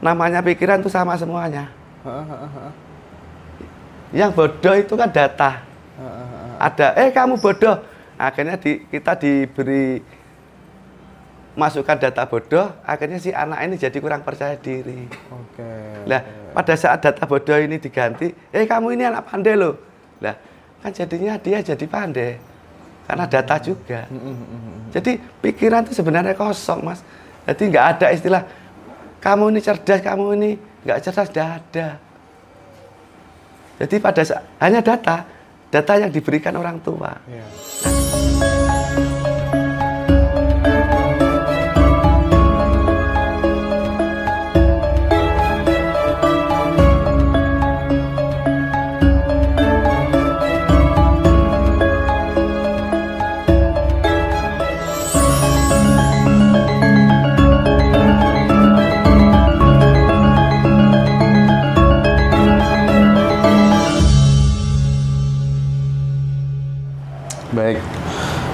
namanya pikiran itu sama semuanya. Yang bodoh itu kan data. Ada, eh kamu bodoh. Akhirnya di, kita diberi masukkan data bodoh, akhirnya si anak ini jadi kurang percaya diri. Oke. Okay. Nah, pada saat data bodoh ini diganti, eh kamu ini anak pandai loh. Nah kan jadinya dia jadi pandai. Karena hmm. data juga. Hmm, hmm, jadi pikiran itu sebenarnya kosong, Mas. Jadi nggak ada istilah kamu ini cerdas, kamu ini nggak cerdas, tidak ada. Jadi pada hanya data, data yang diberikan orang tua. Yeah.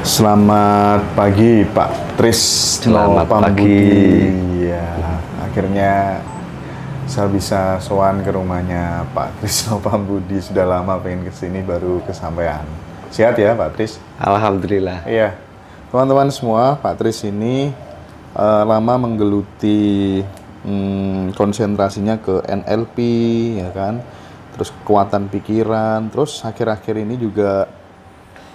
Selamat pagi Pak Tris. Selamat pagi. Iya, akhirnya saya bisa soan ke rumahnya Pak Tris Trisno Budi Sudah lama pengen kesini baru kesampaian. Sehat ya Pak Tris? Alhamdulillah. Iya, teman-teman semua Pak Tris ini uh, lama menggeluti hmm, konsentrasinya ke NLP ya kan, terus kekuatan pikiran, terus akhir-akhir ini juga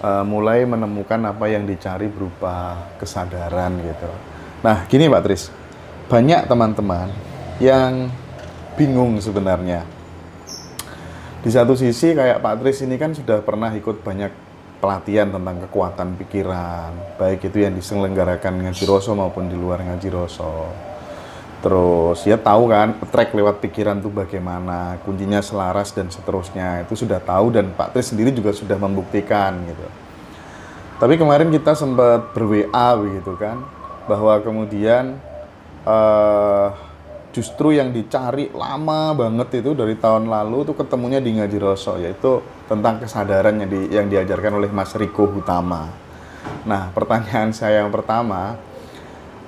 uh, mulai menemukan apa yang dicari berupa kesadaran gitu. Nah, gini Pak Tris, banyak teman-teman yang bingung sebenarnya. Di satu sisi kayak Pak Tris ini kan sudah pernah ikut banyak pelatihan tentang kekuatan pikiran, baik itu yang diselenggarakan ngaji roso maupun di luar ngaji roso. Terus ya tahu kan track lewat pikiran tuh bagaimana, kuncinya selaras dan seterusnya. Itu sudah tahu dan Pak Tri sendiri juga sudah membuktikan gitu. Tapi kemarin kita sempat ber-WA begitu kan bahwa kemudian uh, justru yang dicari lama banget itu dari tahun lalu tuh ketemunya di Ngaji Rosso yaitu tentang kesadaran yang, di, yang diajarkan oleh Mas Riko Hutama. Nah, pertanyaan saya yang pertama,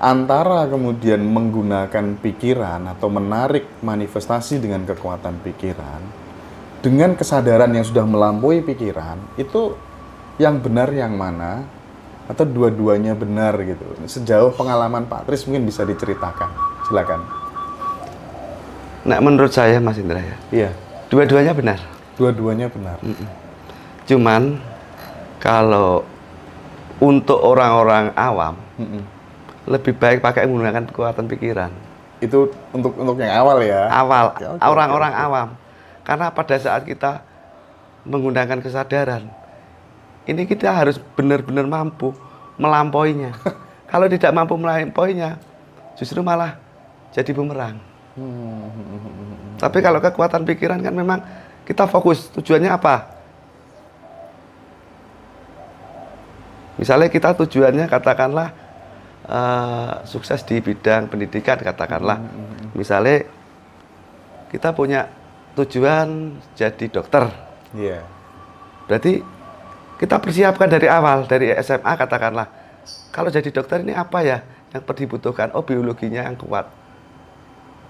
antara kemudian menggunakan pikiran atau menarik manifestasi dengan kekuatan pikiran dengan kesadaran yang sudah melampaui pikiran itu yang benar yang mana atau dua-duanya benar gitu sejauh pengalaman Pak Tris mungkin bisa diceritakan silakan nah menurut saya Mas Indra ya iya dua-duanya benar dua-duanya benar mm -mm. cuman kalau untuk orang-orang awam mm -mm lebih baik pakai menggunakan kekuatan pikiran. Itu untuk untuk yang awal ya. Awal, ya, orang-orang awam. Karena pada saat kita menggunakan kesadaran, ini kita harus benar-benar mampu melampauinya. Kalau tidak mampu melampauinya, justru malah jadi bumerang. Hmm. Tapi kalau kekuatan pikiran kan memang kita fokus tujuannya apa? Misalnya kita tujuannya katakanlah Eh, sukses di bidang pendidikan katakanlah hmm, hmm, hmm. misalnya kita punya tujuan jadi dokter yeah. berarti kita persiapkan dari awal dari SMA katakanlah kalau jadi dokter ini apa ya yang dibutuhkan oh biologinya yang kuat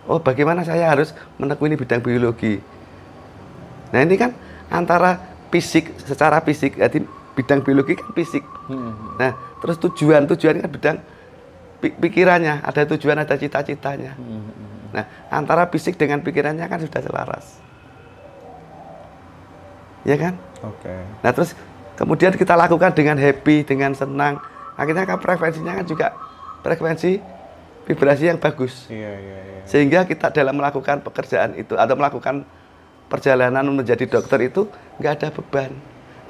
oh bagaimana saya harus menekuni bidang biologi nah ini kan antara fisik secara fisik jadi bidang biologi kan fisik hmm, nah terus tujuan tujuan kan bidang pikirannya, ada tujuan, ada cita-citanya. Hmm, hmm, hmm. Nah, antara fisik dengan pikirannya kan sudah selaras. Ya kan? Oke. Okay. Nah, terus kemudian kita lakukan dengan happy, dengan senang. Akhirnya kan frekuensinya kan juga frekuensi vibrasi yang bagus. Iya, iya, iya. Sehingga kita dalam melakukan pekerjaan itu atau melakukan perjalanan menjadi dokter itu nggak ada beban.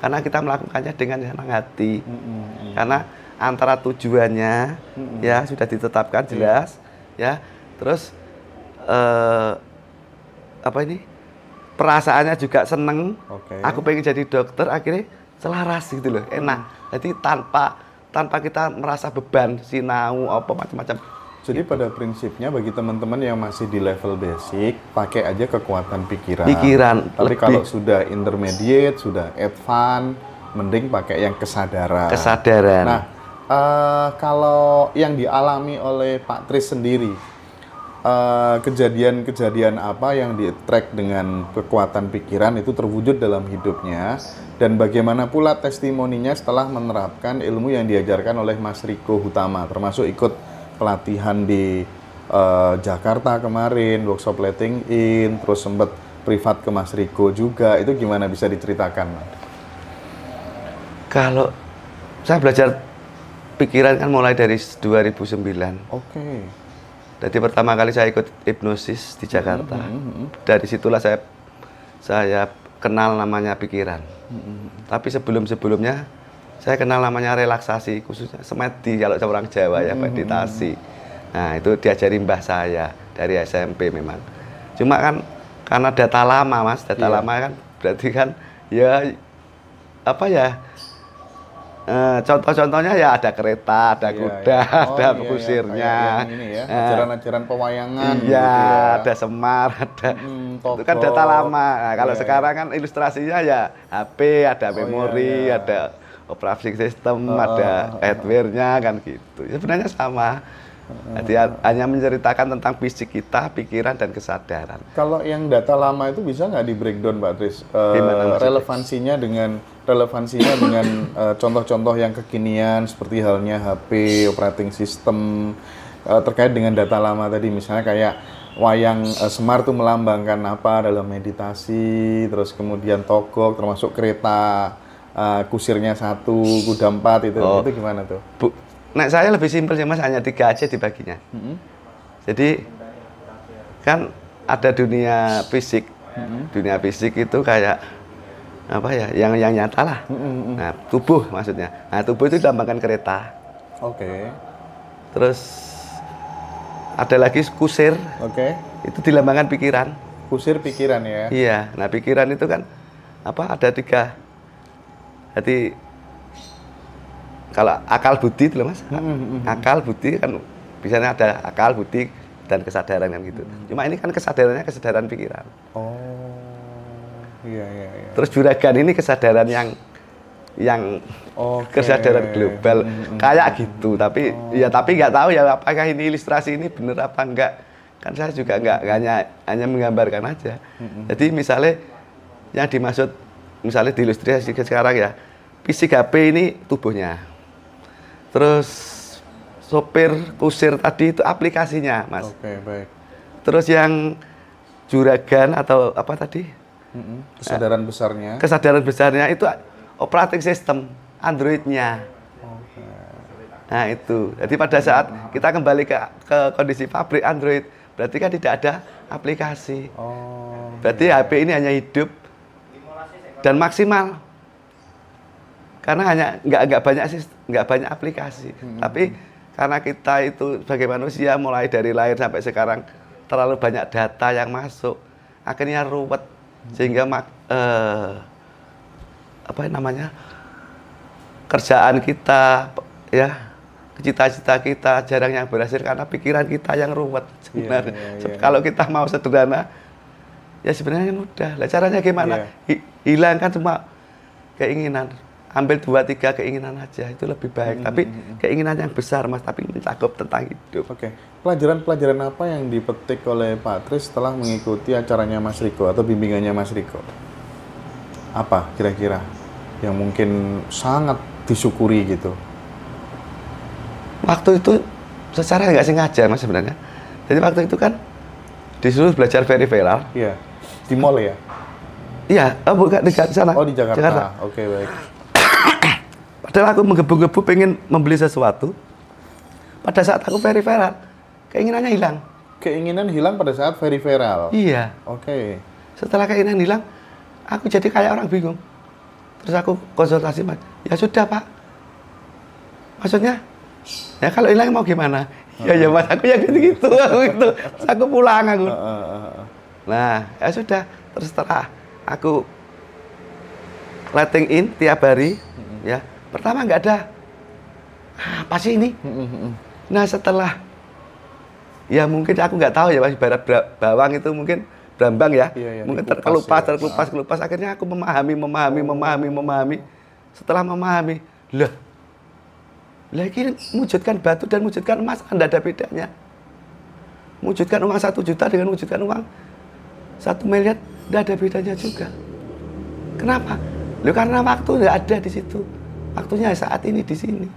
Karena kita melakukannya dengan senang hati. Mm -hmm. Karena antara tujuannya hmm. ya sudah ditetapkan iya. jelas hmm. ya terus eh, apa ini perasaannya juga seneng okay. aku pengen jadi dokter akhirnya selaras gitu loh enak hmm. jadi tanpa tanpa kita merasa beban sinau apa macam-macam jadi gitu. pada prinsipnya bagi teman-teman yang masih di level basic, pakai aja kekuatan pikiran. Pikiran. Tapi lebih. kalau sudah intermediate, sudah advance, mending pakai yang kesadaran. Kesadaran. Nah, Uh, kalau yang dialami oleh Pak Tris sendiri, eh, kejadian-kejadian uh, apa yang di track dengan kekuatan pikiran itu terwujud dalam hidupnya dan bagaimana pula testimoninya setelah menerapkan ilmu yang diajarkan oleh Mas Riko Hutama termasuk ikut pelatihan di uh, Jakarta kemarin workshop letting in terus sempat privat ke Mas Riko juga itu gimana bisa diceritakan Kalau saya belajar pikiran kan mulai dari 2009. Oke. Okay. Jadi pertama kali saya ikut hipnosis di Jakarta. Mm -hmm. Dari situlah saya saya kenal namanya pikiran. Mm -hmm. Tapi sebelum-sebelumnya saya kenal namanya relaksasi khususnya semedi kalau orang Jawa ya mm -hmm. meditasi. Mm-hmm. Nah, itu diajari mbah saya dari SMP memang. Cuma kan karena data lama, Mas, data yeah. lama kan berarti kan ya apa ya Uh, contoh-contohnya ya ada kereta, ada iya, kuda, iya. Oh, ada iya, kusirnya, iya, ya, eh, ajaran-ajaran ya, uh, pewayangan, iya, gitu ya. ada semar, ada hmm, itu kan data lama. Nah, kalau iya, iya, sekarang kan ilustrasinya ya HP, ada oh, memori, iya, iya. ada operasi sistem, uh, ada hardware-nya kan gitu. Sebenarnya sama. Jadi hanya menceritakan tentang fisik kita, pikiran dan kesadaran. Kalau yang data lama itu bisa nggak di breakdown, Pak Tris? Uh, relevansinya dengan relevansinya dengan eh, contoh-contoh yang kekinian seperti halnya HP, operating system uh, terkait dengan data lama tadi, misalnya kayak wayang uh, Semar itu melambangkan apa dalam meditasi, terus kemudian togok termasuk kereta uh, kusirnya satu, kuda empat itu, oh, itu gimana tuh? Bu, Nah saya lebih simpel sih mas hanya tiga aja dibaginya. Mm-hmm. Jadi kan ada dunia fisik, mm-hmm. dunia fisik itu kayak apa ya yang yang nyata lah. Mm-hmm. Nah tubuh maksudnya. Nah tubuh itu dilambangkan kereta. Oke. Okay. Terus ada lagi kusir. Oke. Okay. Itu dilambangkan pikiran. Kusir pikiran ya. Iya. Nah pikiran itu kan apa ada tiga. Jadi kalau akal budi itu loh mas hmm, hmm, hmm. akal budi kan biasanya ada akal budi dan kesadaran kan gitu cuma ini kan kesadarannya kesadaran pikiran oh iya iya, iya. terus juragan ini kesadaran yang yang okay. kesadaran global hmm, kayak gitu tapi oh. ya tapi nggak tahu ya apakah ini ilustrasi ini bener apa enggak kan saya juga nggak hanya hanya menggambarkan aja hmm. jadi misalnya yang dimaksud misalnya di ilustrasi sekarang ya PCKP ini tubuhnya Terus sopir kusir tadi itu aplikasinya, Mas. Oke, okay, baik. Terus yang juragan atau apa tadi? Kesadaran eh, besarnya. Kesadaran besarnya itu operating system Android-nya. Okay. Nah itu. Jadi pada saat kita kembali ke, ke kondisi pabrik Android, berarti kan tidak ada aplikasi. Oh. Berarti okay. Iya. HP ini hanya hidup dan maksimal karena hanya nggak nggak banyak sih nggak banyak aplikasi hmm. tapi karena kita itu sebagai manusia mulai dari lahir sampai sekarang terlalu banyak data yang masuk akhirnya ruwet hmm. sehingga mak, eh, apa namanya kerjaan kita ya cita-cita kita jarang yang berhasil karena pikiran kita yang ruwet iya, sebenarnya yeah, yeah, yeah. kalau kita mau sederhana ya sebenarnya mudah lah caranya gimana yeah. hilangkan semua keinginan ambil dua tiga keinginan aja itu lebih baik hmm. tapi hmm, hmm. keinginan yang besar mas tapi mencakup tentang hidup oke pelajaran pelajaran apa yang dipetik oleh Pak Tris setelah mengikuti acaranya Mas Riko atau bimbingannya Mas Riko apa kira-kira yang mungkin sangat disyukuri gitu waktu itu secara nggak sengaja mas sebenarnya jadi waktu itu kan disuruh belajar very viral iya di mall ya iya oh, bukan di sana oh di Jakarta, Jakarta. oke okay, baik Padahal aku menggebu-gebu pengen membeli sesuatu. Pada saat aku very viral keinginannya hilang. Keinginan hilang pada saat very viral Iya. Oke. Okay. Setelah keinginan hilang, aku jadi kayak orang bingung. Terus aku konsultasi, Pak. Ya sudah, Pak. Maksudnya, ya kalau hilang mau gimana? Ya ya Mas, aku ya gitu-gitu. Aku, gitu. Terus aku pulang, aku. Nah, ya sudah. Terus setelah aku letting in tiap hari, ya pertama nggak ada ah, apa sih ini hmm, hmm, hmm. nah setelah ya mungkin aku nggak tahu ya mas barat bawang itu mungkin berambang ya, ya, ya mungkin terkelupas ya. terkelupas terkelupas ah. akhirnya aku memahami memahami oh. memahami memahami setelah memahami loh lagi mewujudkan batu dan mewujudkan emas anda ada bedanya mewujudkan uang satu juta dengan mewujudkan uang satu miliar tidak ada bedanya juga kenapa Loh, karena waktu nggak ada di situ Waktunya saat ini di sini.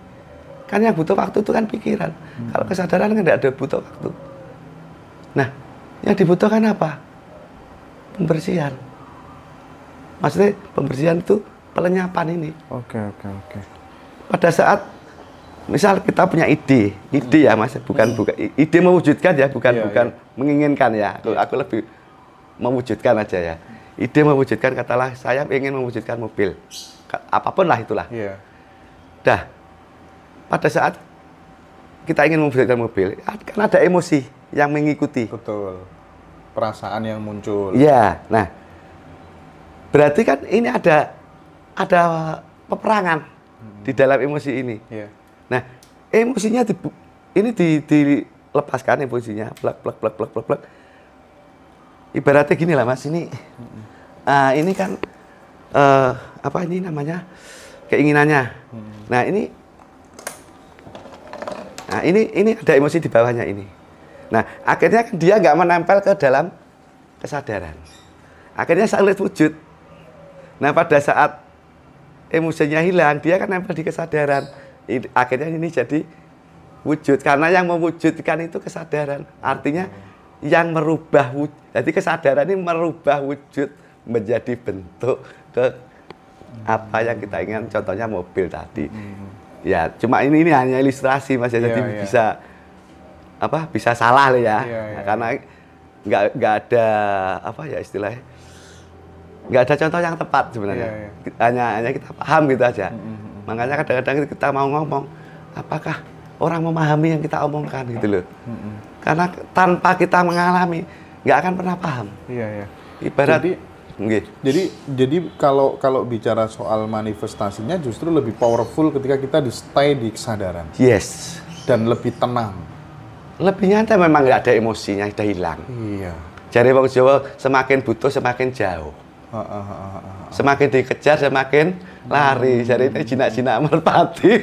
Kan yang butuh waktu itu kan pikiran. Hmm. Kalau kesadaran kan tidak ada butuh waktu. Nah, yang dibutuhkan apa? Pembersihan. Maksudnya pembersihan itu pelenyapan ini. Oke, okay, oke, okay, oke. Okay. Pada saat misal kita punya ide, ide ya Mas, bukan hmm. bukan ide mewujudkan ya, bukan yeah, bukan yeah. menginginkan ya. Aku, iya. aku lebih mewujudkan aja ya. Ide mewujudkan katalah saya ingin mewujudkan mobil. Apapun lah itulah. Yeah. Dah, pada saat kita ingin memfilter mobil, kan ada emosi yang mengikuti. Betul. Perasaan yang muncul. Iya. Nah, berarti kan ini ada ada peperangan hmm. di dalam emosi ini. Iya. Nah, emosinya di, ini di, dilepaskan emosinya, plak plak plak plak plak plak. Ibaratnya gini lah mas, ini hmm. uh, ini kan uh, apa ini namanya? keinginannya. Hmm. Nah ini, nah ini ini ada emosi di bawahnya ini. Nah akhirnya kan dia nggak menempel ke dalam kesadaran. Akhirnya sulit wujud. Nah pada saat emosinya hilang, dia kan nempel di kesadaran. Akhirnya ini jadi wujud karena yang mewujudkan itu kesadaran. Artinya yang merubah wujud. Jadi kesadaran ini merubah wujud menjadi bentuk ke apa yang kita inginkan contohnya mobil tadi hmm. ya cuma ini ini hanya ilustrasi mas ya iya, jadi yeah, yeah. bisa apa bisa salah ya yeah, iya, iya, yeah. karena nggak nggak ada apa ya istilahnya nggak ada contoh yang tepat sebenarnya yeah, yeah. hanya hanya kita paham gitu aja mm-hmm. makanya kadang-kadang kita mau ngomong apakah orang memahami yang kita omongkan gitu loh mm-hmm. karena tanpa kita mengalami nggak akan pernah paham yeah, yeah. ibarat Jadi, Okay. Jadi jadi kalau kalau bicara soal manifestasinya justru lebih powerful ketika kita di stay di kesadaran. Yes. Dan lebih tenang. Lebih nyata memang nggak ada emosinya, sudah hilang. Iya. Cari Wong Jawa semakin butuh semakin jauh. Uh, uh, uh, semakin dikejar semakin lari. cari hmm. Jadi ini jinak-jinak merpati.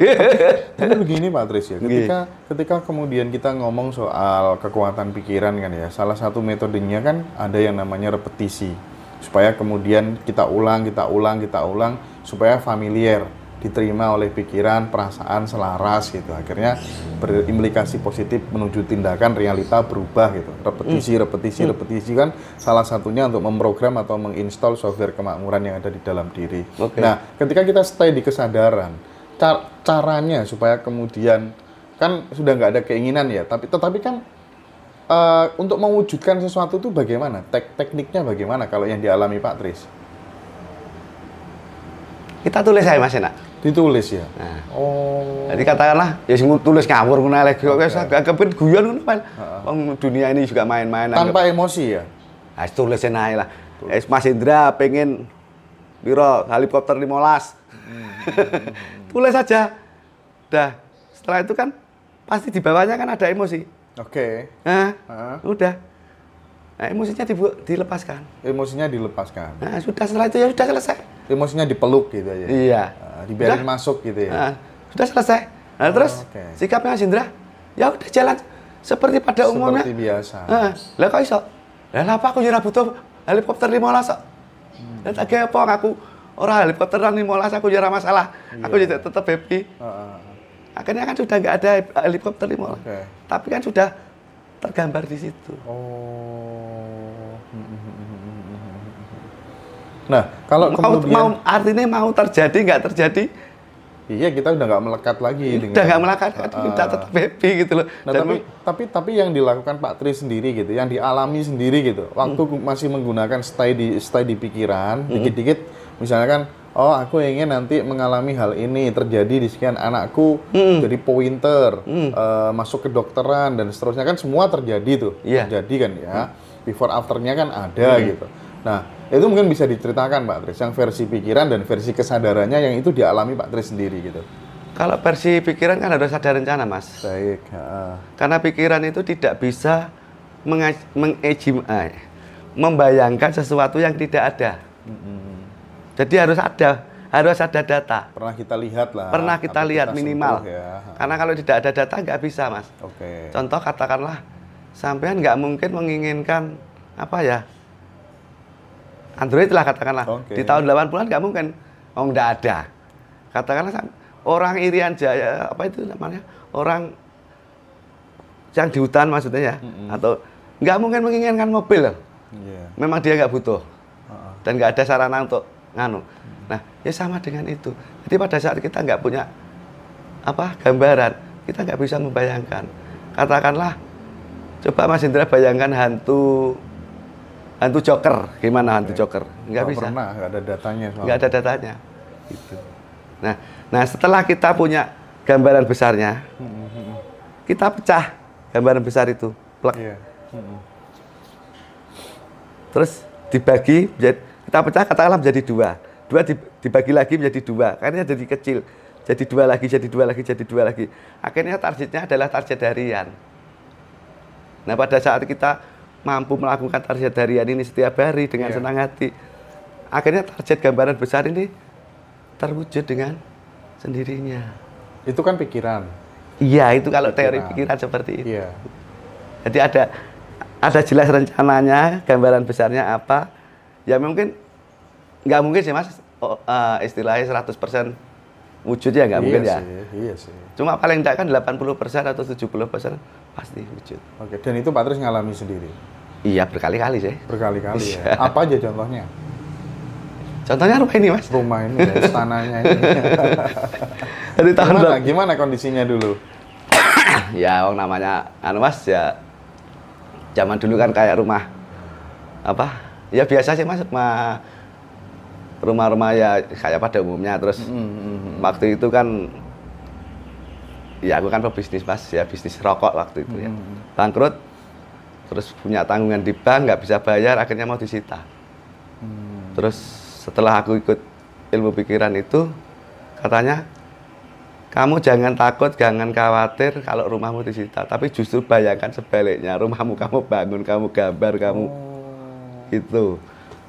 Tapi begini Pak Tris ya, ketika okay. ketika kemudian kita ngomong soal kekuatan pikiran kan ya, salah satu metodenya kan ada yang namanya repetisi supaya kemudian kita ulang, kita ulang, kita ulang supaya familiar diterima oleh pikiran, perasaan, selaras gitu. Akhirnya berimplikasi positif menuju tindakan realita berubah gitu. Repetisi, hmm. repetisi, hmm. repetisi kan salah satunya untuk memprogram atau menginstal software kemakmuran yang ada di dalam diri. Okay. Nah, ketika kita stay di kesadaran, car caranya supaya kemudian kan sudah nggak ada keinginan ya, tapi tetapi kan Eh, untuk mewujudkan sesuatu itu bagaimana? Tek tekniknya bagaimana kalau yang dialami Pak Tris? Kita tulis aja Mas enak. Ditulis ya. Nah. Oh. Jadi katakanlah ya sing tulis ngawur ngono lek kok wis kepen guyon ngono Pak. Wong dunia ini juga main-main. Tanpa anggap. emosi ya. Ah tulis aja lah. Tulis. Eh, Mas Indra pengen Biro helikopter 15. Hmm. tulis saja. Dah, setelah itu kan pasti di bawahnya kan ada emosi. Oke. Okay. Nah, uh. udah. Nah, emosinya dibu- dilepaskan. Emosinya dilepaskan. Nah, sudah setelah itu ya sudah selesai. Emosinya dipeluk gitu aja. Ya? Iya. Uh, dibiarin sudah. masuk gitu ya. Nah, sudah selesai. Nah, oh, terus okay. sikapnya Sindra, ya udah jalan seperti pada seperti umumnya. Seperti biasa. Nah, lah kok iso? Lah apa aku jadi butuh helikopter lah sok? Hmm. Lah tak apa aku ora helikopteran lah aku ora masalah. Yeah. Aku jadi tetap happy. Uh, uh. Akhirnya kan sudah nggak ada helikopter lah. Okay tapi kan sudah tergambar di situ. Oh. Nah, kalau mau, kemudian mau artinya mau terjadi nggak terjadi? Iya, kita udah nggak melekat lagi. Udah nggak melekat, uh, kita ah. tetap happy gitu loh. Nah, tapi tapi tapi yang dilakukan Pak Tri sendiri gitu, yang dialami sendiri gitu, waktu hmm. masih menggunakan stay di stay di pikiran, hmm. dikit-dikit hmm. misalnya kan oh aku ingin nanti mengalami hal ini terjadi di sekian anakku mm. jadi pointer mm. uh, masuk ke dokteran dan seterusnya kan semua terjadi tuh yeah. terjadi kan ya mm. before afternya kan ada mm. gitu nah itu mungkin bisa diceritakan Pak Tris yang versi pikiran dan versi kesadarannya yang itu dialami Pak Tris sendiri gitu kalau versi pikiran kan harus ada rencana, Mas. Baik. ha. Karena pikiran itu tidak bisa mengejim, eh, membayangkan sesuatu yang tidak ada. Mm -hmm. Jadi harus ada harus ada data. Pernah kita lihat lah. Pernah kita lihat kita minimal. Ya. Karena kalau tidak ada data nggak bisa mas. Oke. Okay. Contoh katakanlah sampean nggak mungkin menginginkan apa ya Android lah katakanlah okay. di tahun 80-an nggak mungkin oh nggak ada katakanlah orang Irian Jaya apa itu namanya orang yang di hutan maksudnya ya mm-hmm. atau nggak mungkin menginginkan mobil yeah. memang dia nggak butuh uh-uh. dan nggak ada sarana untuk nganu. Nah, ya sama dengan itu. Jadi pada saat kita nggak punya apa gambaran, kita nggak bisa membayangkan. Katakanlah, coba Mas Indra bayangkan hantu hantu joker, gimana hantu joker? Nggak bisa. nggak ada datanya. Nggak ada datanya. Gitu. Nah, nah setelah kita punya gambaran besarnya, mm-hmm. kita pecah gambaran besar itu, plek. Iya. Mm-hmm. Terus dibagi menjadi kita pecah katakanlah menjadi dua dua dibagi lagi menjadi dua akhirnya jadi kecil jadi dua lagi jadi dua lagi jadi dua lagi akhirnya targetnya adalah target harian nah pada saat kita mampu melakukan target harian ini setiap hari dengan yeah. senang hati akhirnya target gambaran besar ini terwujud dengan sendirinya itu kan pikiran iya itu kalau pikiran. teori pikiran seperti itu yeah. jadi ada ada jelas rencananya gambaran besarnya apa ya mungkin nggak mungkin sih mas oh, uh, istilahnya 100% wujud ya nggak iya mungkin ya? sih, ya. Iya sih. Cuma paling tidak kan delapan puluh persen atau tujuh puluh persen pasti wujud. Oke, dan itu Pak terus ngalami sendiri. Iya, berkali-kali sih. Berkali-kali ya. Iya. Apa aja contohnya? Contohnya rumah ini, Mas. Rumah ini, ya, istananya ini. Jadi tahun gimana, gimana kondisinya dulu? ya, wong namanya anu Mas ya zaman dulu kan kayak rumah apa? Ya biasa sih Mas, rumah rumah-rumah ya kayak pada umumnya terus mm-hmm. waktu itu kan ya aku kan pebisnis mas ya bisnis rokok waktu itu ya mm-hmm. bangkrut terus punya tanggungan di bank nggak bisa bayar akhirnya mau disita mm-hmm. terus setelah aku ikut ilmu pikiran itu katanya kamu jangan takut, jangan khawatir kalau rumahmu disita. Tapi justru bayangkan sebaliknya, rumahmu kamu bangun, kamu gambar, kamu oh. itu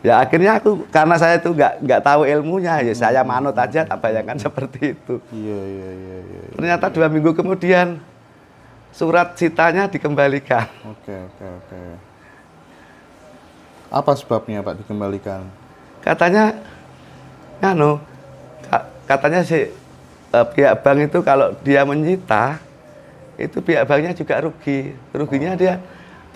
ya akhirnya aku karena saya itu nggak nggak tahu ilmunya ya hmm. saya manut aja tak bayangkan seperti itu iya iya iya ya, ya, ternyata dua minggu kemudian surat sitanya dikembalikan oke oke oke apa sebabnya pak dikembalikan katanya nganu katanya si eh, pihak bank itu kalau dia menyita itu pihak banknya juga rugi ruginya oh. dia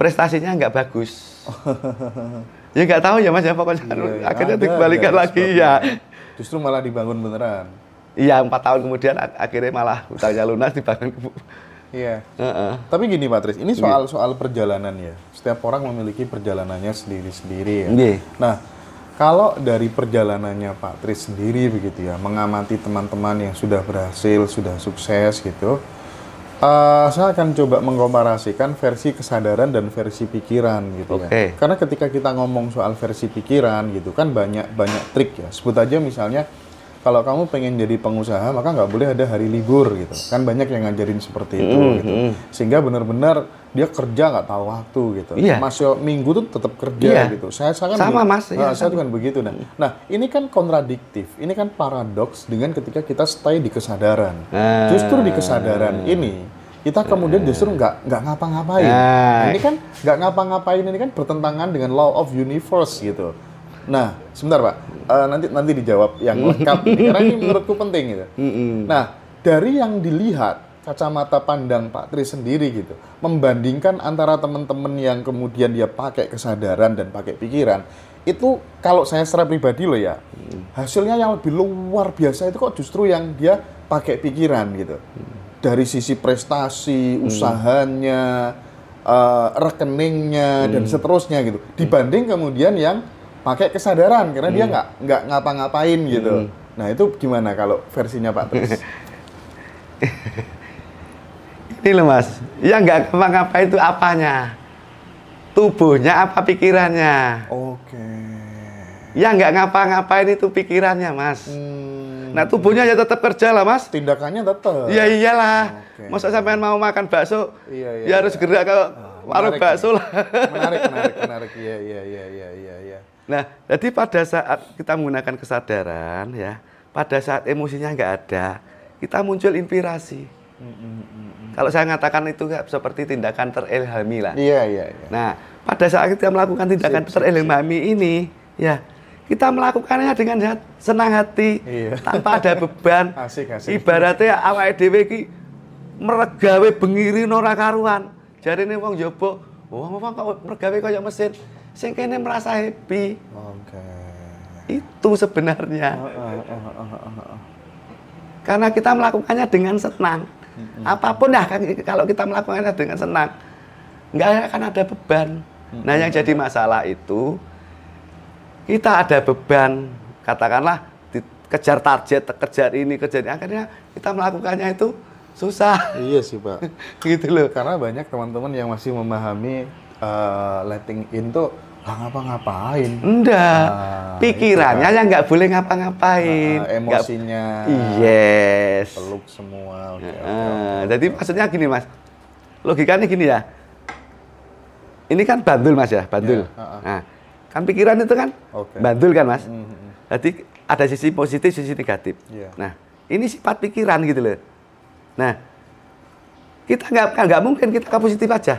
prestasinya nggak bagus ya nggak tahu ya mas ya pokoknya ya, akhirnya dikembalikan lagi ya justru malah dibangun beneran iya empat tahun kemudian akhirnya malah utangnya lunas dibangun iya uh -uh. tapi gini Pak Tris, ini iya. soal soal perjalanan ya setiap orang memiliki perjalanannya sendiri sendiri ya Gini. Iya. nah kalau dari perjalanannya Pak Tris sendiri begitu ya mengamati teman-teman yang sudah berhasil sudah sukses gitu Uh, saya akan coba mengkomparasikan versi kesadaran dan versi pikiran gitu okay. ya. Karena ketika kita ngomong soal versi pikiran gitu kan banyak banyak trik ya. Sebut aja misalnya kalau kamu pengen jadi pengusaha maka nggak boleh ada hari libur gitu kan banyak yang ngajarin seperti itu mm, gitu hmm. sehingga benar-benar dia kerja nggak tahu waktu gitu iya. masih minggu tuh tetap kerja yeah. gitu saya, saya kan sama mas nah, ya, saya kan begitu nah nah ini kan kontradiktif ini kan paradoks dengan ketika kita stay di kesadaran ah. justru di kesadaran ini kita kemudian ah. justru nggak nggak ngapa-ngapain nah. ini kan nggak ngapa-ngapain ini kan bertentangan dengan law of universe gitu Nah, sebentar Pak, uh, nanti nanti dijawab yang hmm. lengkap ini, karena ini menurutku penting gitu. Nah, dari yang dilihat kacamata pandang Pak Tri sendiri gitu, membandingkan antara teman-teman yang kemudian dia pakai kesadaran dan pakai pikiran, itu kalau saya secara pribadi loh ya, hmm. hasilnya yang lebih luar biasa itu kok justru yang dia pakai pikiran gitu. Hmm. Dari sisi prestasi, usahanya, uh, rekeningnya, dan seterusnya gitu. Dibanding kemudian yang pakai kesadaran karena hmm. dia nggak nggak ngapa-ngapain gitu. Hmm. Nah itu gimana kalau versinya Pak Tris? Ini loh mas, ya nggak ngapa-ngapain itu apanya? Tubuhnya apa pikirannya? Oke. Okay. Ya nggak ngapa-ngapain itu pikirannya mas. Hmm. Nah tubuhnya ya tetap kerja lah mas. Tindakannya tetap. Iya iyalah. Okay. Masa sampean mau makan bakso, iya, iya, ya harus iya. gerak kalau ah, warung bakso lah. Menarik, menarik, menarik. Iya, iya, iya, iya, iya. Nah, jadi pada saat kita menggunakan kesadaran ya, pada saat emosinya nggak ada, kita muncul inspirasi. Mm, mm, mm, Kalau saya mengatakan itu seperti tindakan terilhami lah. Iya, iya, iya. Nah, pada saat kita melakukan tindakan sip, terilhami ini, ya kita melakukannya dengan ya, senang hati, iya. tanpa ada beban. asik, asik. Ibaratnya awak dhewe ki meregawe bengiri orang karuan. Jadi ini wong jobo, wong wong kok meregawe kayak mesin sing kene merasa happy. Oke. Okay. Itu sebenarnya. Oh, oh, oh, Karena kita melakukannya dengan senang. Apapun ya kalau kita melakukannya dengan senang, nggak akan ada beban. Nah, yang jadi masalah itu kita ada beban, katakanlah kejar target, kejar ini, kejar ini. Akhirnya kita melakukannya itu susah. Iya sih, Pak. gitu loh. Karena banyak teman-teman yang masih memahami uh, letting in tuh ngapa-ngapain. Enggak. Nah, pikirannya yang nggak boleh ngapa-ngapain. Nah, emosinya. Gak, yes. Peluk semua. Okay, nah, okay, jadi maksudnya gini mas, logikanya gini ya. Ini kan bandul mas ya, bandul. Yeah, ya, ah. Nah, kan pikiran itu kan okay. bandul kan mas. Mm Jadi ada sisi positif, sisi negatif. Yeah. Nah, ini sifat pikiran gitu loh. Nah, kita nggak nggak mungkin kita positif aja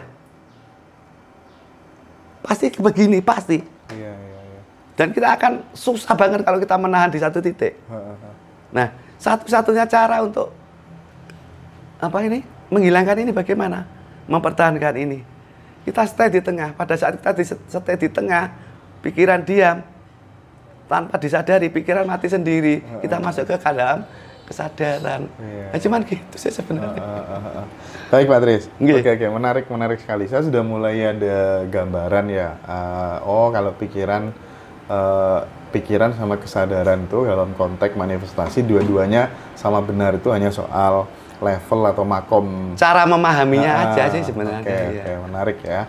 pasti begini pasti iya, iya, iya. dan kita akan susah banget kalau kita menahan di satu titik nah satu-satunya cara untuk apa ini menghilangkan ini bagaimana mempertahankan ini kita stay di tengah pada saat kita di stay di tengah pikiran diam tanpa disadari pikiran mati sendiri kita masuk ke dalam kesadaran. Yeah. Nah, cuman gitu sih sebenarnya. Uh, uh, uh, uh. Baik Pak Tris. Oke oke menarik menarik sekali. Saya sudah mulai ada gambaran ya. Uh, oh kalau pikiran uh, pikiran sama kesadaran tuh dalam konteks manifestasi dua-duanya sama benar itu hanya soal level atau makom cara memahaminya nah, aja sih sebenarnya okay, oke. okay, iya. menarik ya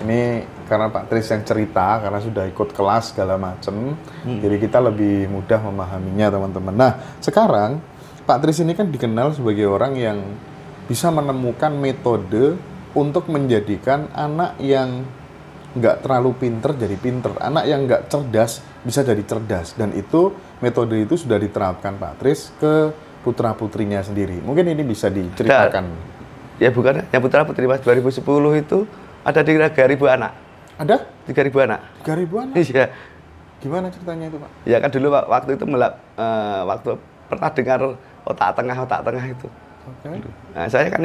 ini karena Pak Tris yang cerita karena sudah ikut kelas segala macam hmm. jadi kita lebih mudah memahaminya teman-teman nah sekarang Pak Tris ini kan dikenal sebagai orang yang bisa menemukan metode untuk menjadikan anak yang nggak terlalu pinter jadi pinter, anak yang nggak cerdas bisa jadi cerdas dan itu metode itu sudah diterapkan Pak Tris ke putra putrinya sendiri. Mungkin ini bisa diceritakan. ya bukan, yang putra putri mas 2010 itu ada 3.000 anak. Ada? 3.000 anak. 3.000 anak? Iya. Gimana ceritanya itu Pak? Ya kan dulu Pak, waktu itu melak, uh, waktu pernah dengar otak tengah otak tengah itu okay. Gitu. nah, saya kan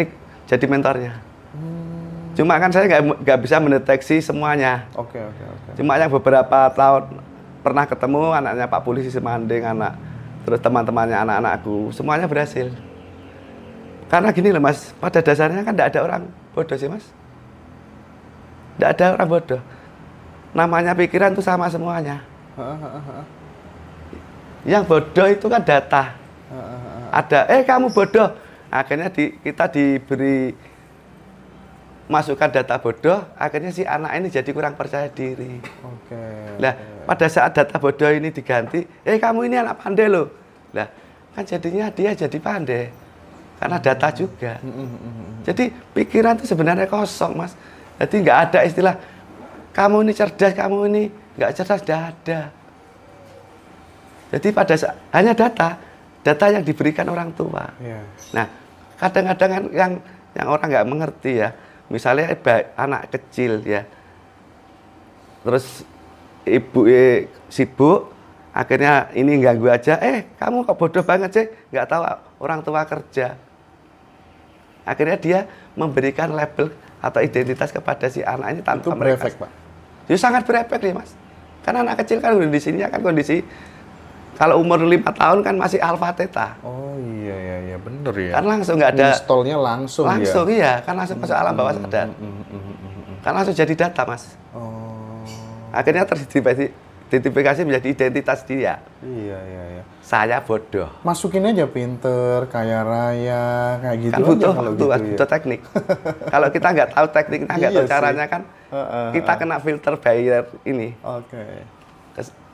jadi mentornya hmm. cuma kan saya nggak bisa mendeteksi semuanya okay, okay, okay. cuma yang beberapa tahun pernah ketemu anaknya Pak Polisi Semanding anak terus teman-temannya anak-anakku semuanya berhasil karena gini loh mas pada dasarnya kan tidak ada orang bodoh sih mas tidak ada orang bodoh namanya pikiran itu sama semuanya yang bodoh itu kan data ada eh kamu bodoh akhirnya di, kita diberi masukkan data bodoh akhirnya si anak ini jadi kurang percaya diri. Oke. Okay. Nah pada saat data bodoh ini diganti eh kamu ini anak pandai loh. Nah kan jadinya dia jadi pandai karena data juga. Hmm, hmm, hmm, jadi pikiran itu sebenarnya kosong mas. Jadi nggak ada istilah kamu ini cerdas, kamu ini nggak cerdas, tidak ada. Jadi pada hanya data data yang diberikan orang tua. Yeah. Nah, kadang-kadang kan yang yang orang nggak mengerti ya, misalnya anak kecil ya, terus ibu eh, sibuk, akhirnya ini ganggu aja, eh kamu kok bodoh banget sih, nggak tahu orang tua kerja. Akhirnya dia memberikan label atau identitas kepada si anak ini tanpa Itu berefek, mereka. Pak. Itu ya, sangat berefek nih, Mas. Karena anak kecil kan di sini kan kondisi kalau umur lima tahun kan masih alfa teta. Oh iya iya iya bener ya. Kan langsung nggak ada. Installnya langsung. Ya? Langsung ya? iya kan langsung masuk alam bawah hmm, sadar. Hmm hmm, hmm, hmm, hmm, kan langsung jadi data mas. Oh. Akhirnya teridentifikasi menjadi identitas dia. Iya iya iya. Saya bodoh. Masukin aja pinter, kaya raya, kayak gitu. Kan butuh waktu, gitu, ya. butuh ya. teknik. kalau kita nggak tahu teknik, nggak iya tahu caranya sih. kan, uh, uh, uh. kita kena filter bayar ini. Oke. Okay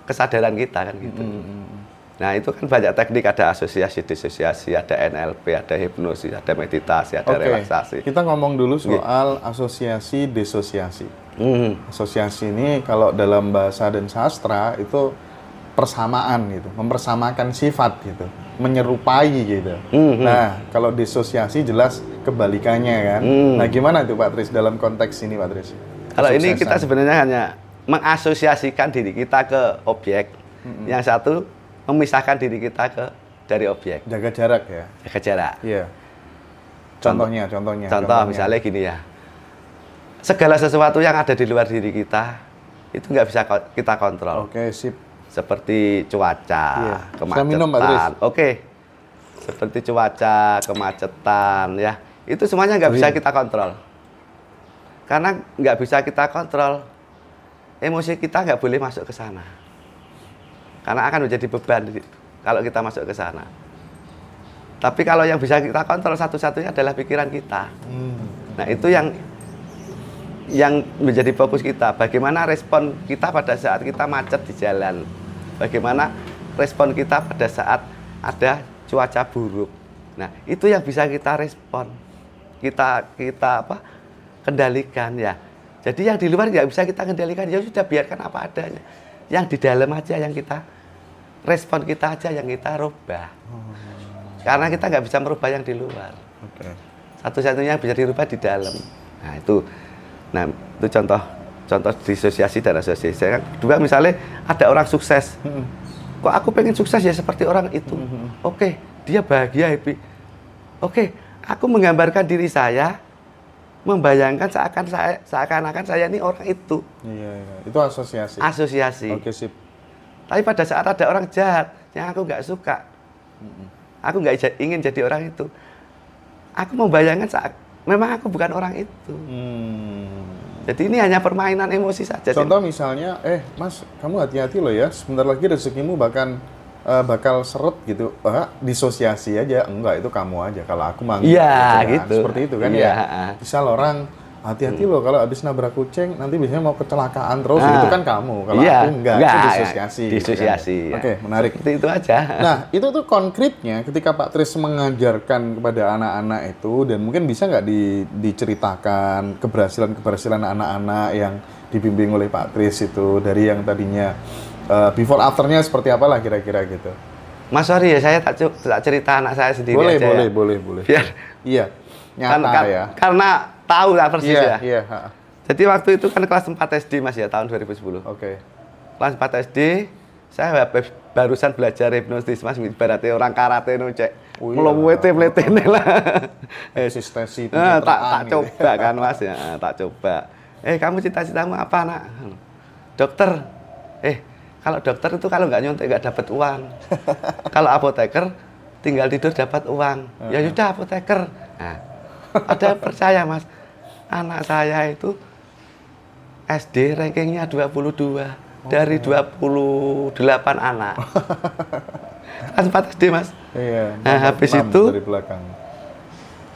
kesadaran kita kan gitu. Hmm, hmm, hmm. Nah itu kan banyak teknik ada asosiasi, disosiasi, ada NLP, ada hipnosis, ada meditasi, ada okay. relaksasi. Kita ngomong dulu iya. soal asosiasi, disosiasi. Hmm. Asosiasi ini kalau dalam bahasa dan sastra itu persamaan gitu, mempersamakan sifat gitu, menyerupai gitu. Mm-hmm. Nah, kalau disosiasi jelas kebalikannya kan. Mm. Nah, gimana tuh Pak Tris dalam konteks ini Pak Tris? Kalau ini kita sebenarnya hanya mengasosiasikan diri kita ke objek. Mm-hmm. Yang satu memisahkan diri kita ke dari objek. Jaga jarak ya. Jaga jarak. Iya. Contohnya, contohnya. Contoh contohnya. misalnya gini ya. Segala sesuatu yang ada di luar diri kita itu nggak bisa kita kontrol. Oke, okay, sip. Seperti cuaca, iya. kemacetan. Saya minum, Oke. Okay. Seperti cuaca, kemacetan ya. Itu semuanya nggak iya. bisa kita kontrol. Karena nggak bisa kita kontrol, emosi kita nggak boleh masuk ke sana. Karena akan menjadi beban kalau kita masuk ke sana. Tapi kalau yang bisa kita kontrol satu-satunya adalah pikiran kita. Hmm. Nah itu yang yang menjadi fokus kita. Bagaimana respon kita pada saat kita macet di jalan. Bagaimana respon kita pada saat ada cuaca buruk. Nah itu yang bisa kita respon, kita kita apa kendalikan ya. Jadi yang di luar nggak bisa kita kendalikan, ya sudah biarkan apa adanya. Yang di dalam aja yang kita respon kita aja yang kita rubah. Karena kita nggak bisa merubah yang di luar. Satu-satunya yang bisa dirubah di dalam. Nah itu, nah itu contoh contoh disosiasi dan asosiasi. Saya juga kan misalnya ada orang sukses. Kok aku pengen sukses ya seperti orang itu. Hmm. Oke, okay, dia bahagia, happy. Oke, okay, aku menggambarkan diri saya membayangkan seakan saya seakan-akan saya ini orang itu. Iya, iya. Itu asosiasi. Asosiasi. Oke sip. Tapi pada saat ada orang jahat yang aku nggak suka, aku nggak ingin jadi orang itu. Aku membayangkan saat memang aku bukan orang itu. Hmm. Jadi ini hanya permainan emosi saja. Contoh sih. misalnya, eh Mas, kamu hati-hati loh ya. Sebentar lagi rezekimu bahkan uh, bakal seret gitu uh, disosiasi aja enggak itu kamu aja kalau aku manggil ya, gitu, kan. gitu seperti itu kan iya, ya, ya bisa orang hati-hati hmm. loh kalau habis nabrak kucing nanti biasanya mau kecelakaan terus nah, itu kan kamu kalau ya. aku enggak, enggak itu ya. disosiasi gitu kan. disosiasi kan? ya. oke okay, menarik Seperti itu aja nah itu tuh konkretnya ketika Pak Tris mengajarkan kepada anak-anak itu dan mungkin bisa nggak di, diceritakan keberhasilan keberhasilan anak-anak yang dibimbing oleh Pak Tris itu dari yang tadinya uh, before afternya seperti apalah kira-kira gitu. Mas sorry ya saya tak, tak cerita anak saya sendiri boleh, aja ya. boleh, ya. Boleh, boleh, Biar iya. Nyata kan, kan, ya. Karena tahu lah persis yeah, ya. Iya, yeah. Jadi waktu itu kan kelas 4 SD Mas ya tahun 2010. Oke. Okay. Kelas 4 SD saya barusan belajar hipnosis Mas berarti orang karate nu cek. Oh, Mlomuete nih lah. Eksistensi nah, tak tak coba gitu ya. kan Mas ya, ah, tak coba. Eh kamu cita-citamu apa nak? Dokter. Eh kalau dokter itu kalau nggak nyontek nggak dapat uang. kalau apoteker tinggal tidur dapat uang. Uh -huh. Ya sudah apoteker. Nah, ada percaya mas, anak saya itu SD rankingnya 22 oh, dari ya. 28 anak. Kan 4 SD mas. Iya. Nah, habis itu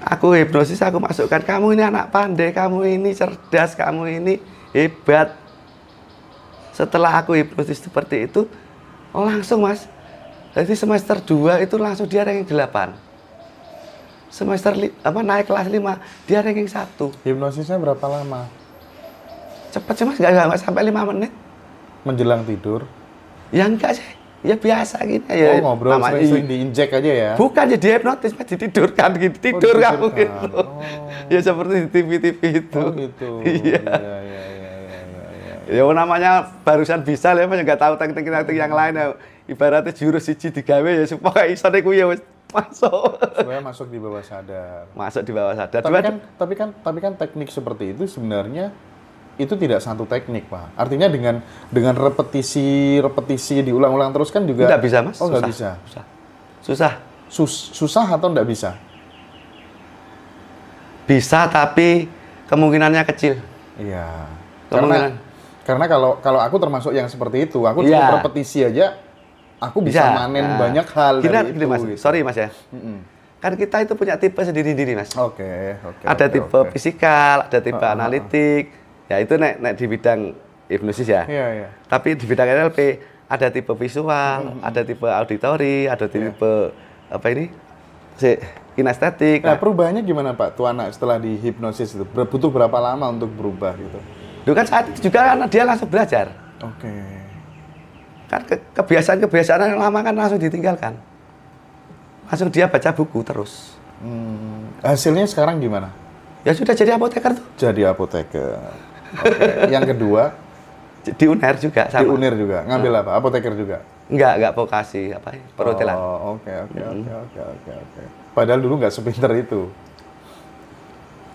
aku hipnosis aku masukkan kamu ini anak pandai, kamu ini cerdas, kamu ini hebat setelah aku hipnosis seperti itu oh langsung mas jadi semester 2 itu langsung dia ranking 8 semester li, apa naik kelas 5 dia ranking 1 hipnosisnya berapa lama cepet sih mas gak gak, sampai 5 menit menjelang tidur ya enggak sih ya biasa gitu oh, ya ngobrol sering-sering iya. diinjek aja ya bukan jadi hipnotis mas ditidurkan gitu oh, tidur oh, kamu kan. gitu oh. ya seperti di TV-TV itu oh, gitu iya iya iya ya ya oh, namanya barusan bisa lah ya nggak tahu teknik-teknik yang lain ya ibaratnya jurus siji digawe ya supaya iso nek ya wis masuk. supaya masuk di bawah sadar. Masuk di bawah sadar. Tapi kan tapi kan tapi kan teknik seperti itu sebenarnya itu tidak satu teknik pak artinya dengan dengan repetisi repetisi diulang-ulang terus kan juga tidak bisa mas oh nggak bisa susah susah Sus, susah atau tidak bisa bisa tapi kemungkinannya kecil iya kemungkinan karena kalau kalau aku termasuk yang seperti itu, aku yeah. cuma iya. repetisi aja, aku bisa, yeah. manen nah. banyak hal Gila, dari itu. Mas, gitu. Sorry mas ya. Mm hmm kan kita itu punya tipe sendiri-sendiri mas. Oke. Okay, okay, ada okay, tipe okay. fisikal, ada tipe uh, uh, analitik. Ya itu naik naik di bidang hipnosis ya. yeah, Yeah. Tapi di bidang NLP ada tipe visual, mm -hmm. ada tipe auditori, ada iya. tipe yeah. apa ini? Si kinestetik. Nah, nah, perubahannya gimana Pak Tuana setelah di hipnosis itu? Butuh berapa lama untuk berubah gitu? Lu kan saat itu juga kan dia langsung belajar. Oke. Okay. Kan kebiasaan-kebiasaan yang lama kan langsung ditinggalkan. Langsung dia baca buku terus. Hmm, hasilnya sekarang gimana? Ya sudah jadi apoteker tuh. Jadi apoteker. Okay. yang kedua di UNER juga sama. Di UNER juga. Ngambil hmm. apa? Apoteker juga. Enggak, enggak vokasi apa perhotelan. Oh, oke oke oke hmm. oke oke oke. Padahal dulu enggak sepinter itu.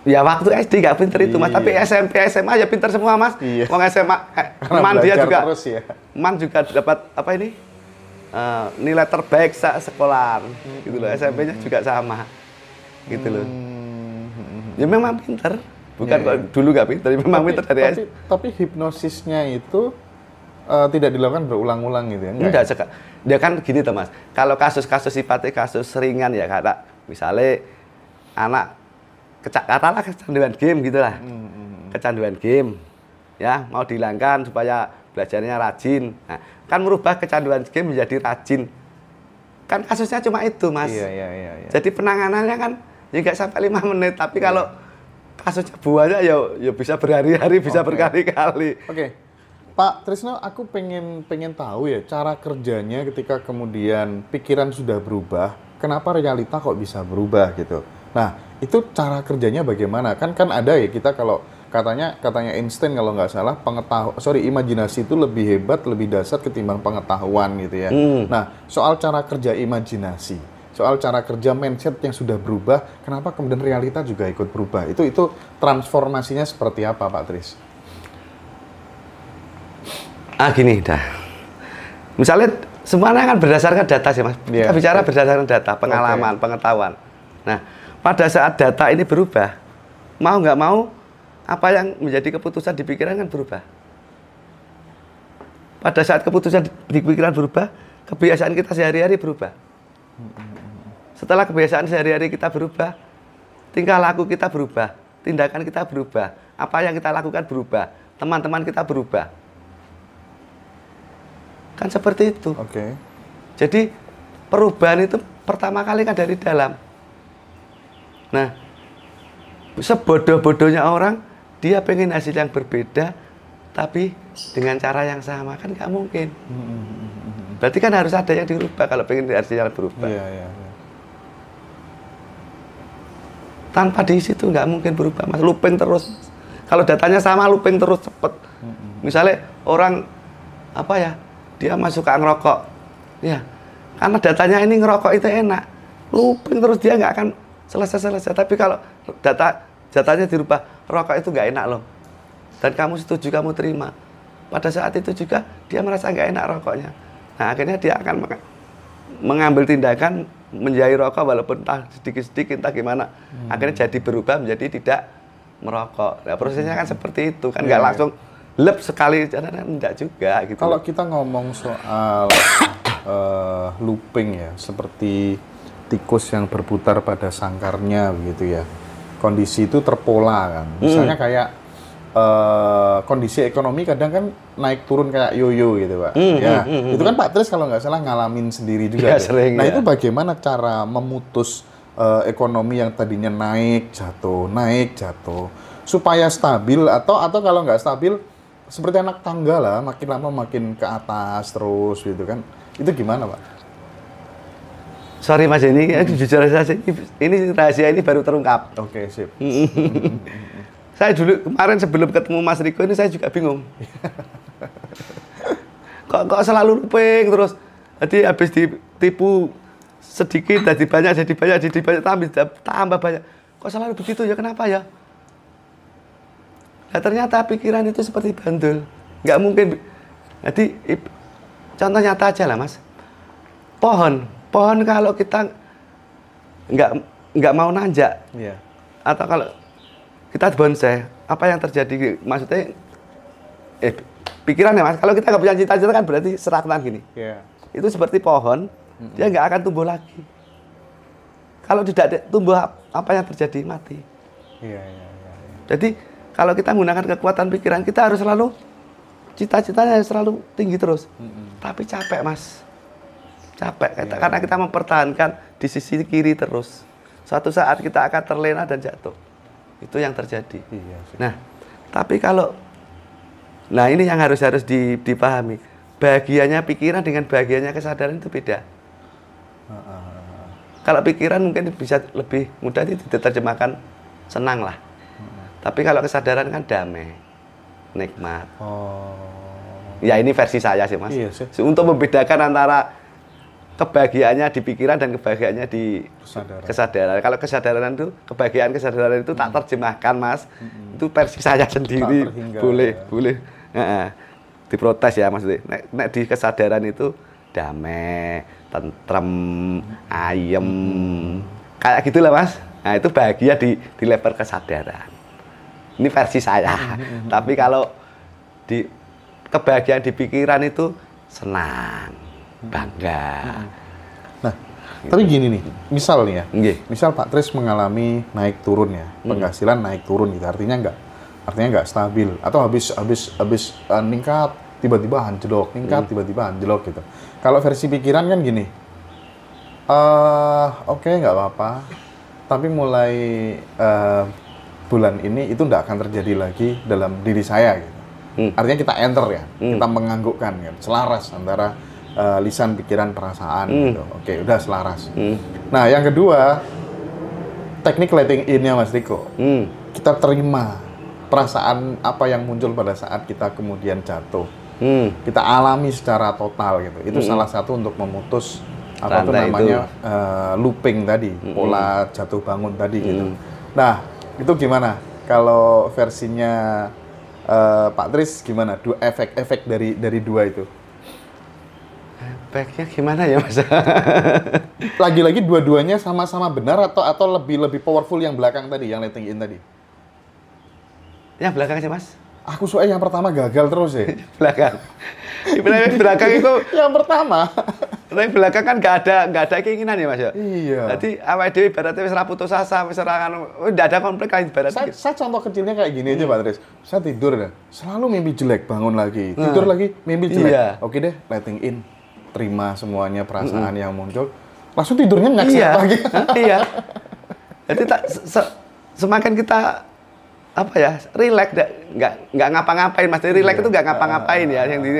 Ya waktu SD nggak pinter itu mas, iya. tapi SMP SMA aja ya pinter semua mas. Iya. Mau SMA, eh, man dia juga, terus ya. man juga dapat apa ini uh, nilai terbaik saat sekolah, hmm. gitu loh. SMP-nya hmm. juga sama, gitu loh. Hmm. Ya memang pinter, bukan ya, ya. dulu gak pinter, memang pinter dari tapi, SD. Tapi hipnosisnya itu uh, tidak dilakukan berulang-ulang gitu ya? Enggak, enggak ya? Dia kan gini tuh mas, kalau kasus-kasus sifatnya kasus ringan ya kata misalnya anak kecak katalah kecanduan game gitulah hmm, hmm, hmm, kecanduan game ya mau dihilangkan supaya belajarnya rajin nah, kan merubah kecanduan game menjadi rajin kan kasusnya cuma itu mas iya, iya, iya, iya. jadi penanganannya kan ya sampai lima menit tapi iya. kalau kasusnya buahnya ya ya bisa berhari-hari bisa okay. berkali-kali oke okay. Pak Trisno, aku pengen pengen tahu ya cara kerjanya ketika kemudian pikiran sudah berubah, kenapa realita kok bisa berubah gitu? Nah, itu cara kerjanya bagaimana kan kan ada ya kita kalau katanya katanya Einstein kalau nggak salah pengetahuan sorry imajinasi itu lebih hebat lebih dasar ketimbang pengetahuan gitu ya hmm. nah soal cara kerja imajinasi soal cara kerja mindset yang sudah berubah kenapa kemudian realita juga ikut berubah itu itu transformasinya seperti apa Pak Tris ah gini dah misalnya semuanya kan berdasarkan data sih mas yeah. kita iya. bicara berdasarkan data pengalaman okay. pengetahuan nah pada saat data ini berubah, mau nggak mau, apa yang menjadi keputusan di pikiran kan berubah. Pada saat keputusan di pikiran berubah, kebiasaan kita sehari-hari berubah. Setelah kebiasaan sehari-hari kita berubah, tingkah laku kita berubah, tindakan kita berubah, apa yang kita lakukan berubah, teman-teman kita berubah. Kan seperti itu. Oke. Okay. Jadi perubahan itu pertama kali kan dari dalam. Nah, sebodoh-bodohnya orang, dia pengen hasil yang berbeda, tapi dengan cara yang sama kan nggak mungkin. Mm-hmm. Berarti kan harus ada yang dirubah kalau pengen hasil yang berubah. Iya, iya, iya. Tanpa di situ nggak mungkin berubah, mas. Lupeng terus. Kalau datanya sama, lupeng terus cepet. Mm-hmm. Misalnya orang apa ya, dia masuk ke ngerokok, ya karena datanya ini ngerokok itu enak, lupeng terus dia nggak akan selesai selesai tapi kalau data datanya dirubah rokok itu nggak enak loh dan kamu setuju kamu terima pada saat itu juga dia merasa nggak enak rokoknya nah akhirnya dia akan mengambil tindakan menjauhi rokok walaupun entah sedikit-sedikit entah gimana hmm. akhirnya jadi berubah menjadi tidak merokok nah hmm. prosesnya kan seperti itu kan iya, nggak yeah, langsung lep sekali jalan enggak juga gitu kalau kita ngomong soal uh, looping ya seperti tikus yang berputar pada sangkarnya begitu ya. Kondisi itu terpola kan. Misalnya mm. kayak uh, kondisi ekonomi kadang kan naik turun kayak yoyo gitu pak. Mm, ya mm, mm, itu kan hmm. Pak Tris kalau nggak salah ngalamin sendiri juga. Ya, nah iya. itu bagaimana cara memutus uh, ekonomi yang tadinya naik jatuh naik jatuh supaya stabil atau atau kalau nggak stabil seperti anak tangga lah makin lama makin ke atas terus gitu kan itu gimana pak? sorry mas ini hmm. jujur saja ini rahasia ini baru terungkap oke okay, sip saya dulu kemarin sebelum ketemu mas Riko ini saya juga bingung kok kok selalu luping terus jadi habis ditipu sedikit jadi banyak jadi banyak jadi banyak tambah tambah banyak kok selalu begitu ya kenapa ya nah, ternyata pikiran itu seperti bandul nggak mungkin jadi contoh nyata aja lah mas pohon Pohon kalau kita nggak nggak mau nanjak yeah. atau kalau kita bonsai, apa yang terjadi? Maksudnya, eh, pikiran ya mas, kalau kita nggak punya cita-cita kan berarti serakanan gini. Yeah. Itu seperti pohon, mm-hmm. dia nggak akan tumbuh lagi. Kalau tidak tumbuh, apa yang terjadi? Mati. Yeah, yeah, yeah, yeah. Jadi kalau kita menggunakan kekuatan pikiran kita harus selalu cita-citanya selalu tinggi terus. Mm-hmm. Tapi capek mas capek kita. Ya. Karena kita mempertahankan di sisi kiri terus. Suatu saat kita akan terlena dan jatuh. Itu yang terjadi. Iya, nah, tapi kalau nah ini yang harus harus dipahami. Bahagianya pikiran dengan bahagianya kesadaran itu beda. Kalau pikiran mungkin bisa lebih mudah diterjemahkan senang lah. Tapi kalau kesadaran kan damai, nikmat. Oh. Ya ini versi saya sih mas. Iya, sih. Untuk membedakan antara kebahagiaannya di pikiran dan kebahagiaannya di kesadaran. kesadaran. Kalau kesadaran itu kebahagiaan kesadaran itu hmm. tak terjemahkan, Mas. Hmm. Itu versi saya sendiri. boleh, ya. boleh. Nah, diprotes ya mas. Nek, nek di kesadaran itu damai, tentrem, hmm. ayem. Hmm. Kayak gitulah, Mas. Nah, itu bahagia di di level kesadaran. Ini versi saya. Hmm, hmm, hmm. Tapi kalau di kebahagiaan di pikiran itu senang bangga. Nah, gitu. tapi gini nih, misal nih ya, misal Pak Tris mengalami naik turun ya, penghasilan hmm. naik turun gitu, artinya enggak, artinya enggak stabil, atau habis habis habis uh, eh, meningkat tiba-tiba anjlok, meningkat hmm. tiba-tiba anjlok gitu. Kalau versi pikiran kan gini, uh, oke okay, nggak apa-apa, tapi mulai uh, bulan ini itu nggak akan terjadi lagi dalam diri saya gitu. Hmm. Artinya kita enter ya, hmm. kita menganggukkan kan, selaras antara uh, lisan, pikiran, perasaan hmm. gitu. Oke, udah selaras. Hmm. Nah, yang kedua teknik letting in-nya Mas Riko. Hmm. Kita terima perasaan apa yang muncul pada saat kita kemudian jatuh. Hmm. Kita alami secara total gitu. Itu hmm. salah satu untuk memutus apa tuh namanya itu. Uh, looping tadi, hmm. pola jatuh bangun tadi gitu. hmm. gitu. Nah, itu gimana? Kalau versinya uh, Pak Tris gimana? Dua efek-efek dari dari dua itu? Efeknya gimana ya mas? Lagi-lagi dua-duanya sama-sama benar atau atau lebih lebih powerful yang belakang tadi, yang lighting in tadi? Yang belakang sih mas. Aku suka yang pertama gagal terus ya. belakang. Yang belakang itu. yang pertama. Yang belakang kan gak ada gak ada keinginan ya mas ya. Iya. Jadi awal dewi berarti wis putus asa, wis udah anu, ada konflik kan berarti. Saya, gitu. saya contoh kecilnya kayak gini hmm. aja Pak Tris. Saya tidur ya. selalu mimpi jelek, bangun lagi, nah. tidur hmm. lagi, mimpi jelek. Iya. Oke deh, lighting in terima semuanya perasaan mm -hmm. yang muncul, langsung tidurnya nyenyak iya. Gitu. lagi iya. Jadi tak se semakin kita apa ya relax nggak nggak ngapa-ngapain mas relax iya. yeah. itu nggak ngapa-ngapain ya ah. yang di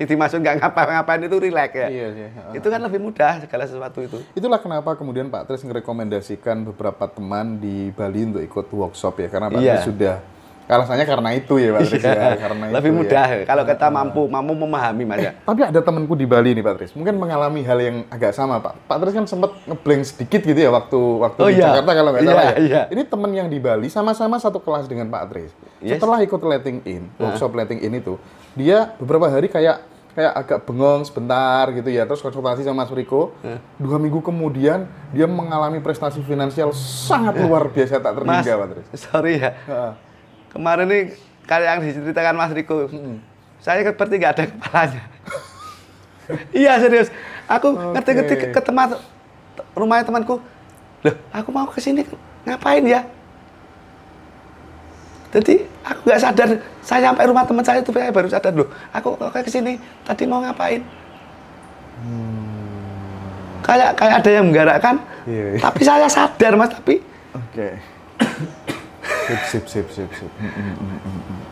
yang dimaksud nggak ngapa-ngapain itu relax ya iya, iya. Ah. itu kan lebih mudah segala sesuatu itu itulah kenapa kemudian Pak Tris merekomendasikan beberapa teman di Bali untuk ikut workshop ya karena Pak yeah. Tris iya. sudah Alasannya karena itu ya, Pak Tris. Iya. ya, karena Lebih itu, mudah ya. kalau kita mampu mampu memahami Mas. Ya. Eh, tapi ada temanku di Bali nih, Pak Tris. Mungkin mengalami hal yang agak sama, Pak. Pak Tris kan sempat ngeblank sedikit gitu ya waktu waktu oh, di iya. Jakarta kalau nggak iya, salah ya. iya, ya. Ini teman yang di Bali sama-sama satu kelas dengan Pak Tris. Yes. Setelah ikut letting in, workshop letting in itu, dia beberapa hari kayak kayak agak bengong sebentar gitu ya terus konsultasi sama Mas Riko dua minggu kemudian dia mengalami prestasi finansial sangat luar biasa tak terhingga Pak Tris. sorry ya uh kemarin nih kayak yang diceritakan Mas Riko hmm. saya seperti nggak ada kepalanya iya serius aku okay. ngerti-ngerti ke, ke teman rumahnya temanku loh aku mau ke sini ngapain ya jadi aku nggak sadar saya sampai rumah teman saya itu saya baru sadar loh aku ke sini tadi mau ngapain hmm. kayak kayak ada yang menggarakkan yeah. tapi saya sadar mas tapi okay. Sip, sip, sip, sip, sip.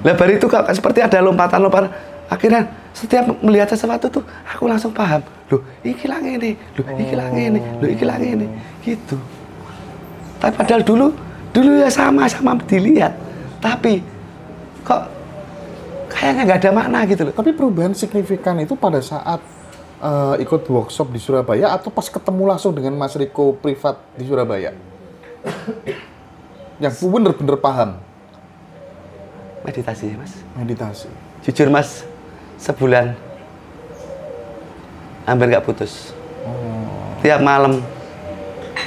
Lah baru itu kak, seperti ada lompatan-lompatan. Akhirnya setiap melihat sesuatu tuh aku langsung paham. Loh, iki lang ini, loh iki lang ini, loh iki lang ini. Gitu. Tapi padahal dulu dulu ya sama-sama dilihat. Tapi kok kayaknya nggak ada makna gitu loh. Tapi perubahan signifikan itu pada saat uh, ikut workshop di Surabaya atau pas ketemu langsung dengan Mas Riko privat di Surabaya? yang ku bener-bener paham meditasi mas meditasi jujur mas sebulan hampir nggak putus oh. tiap malam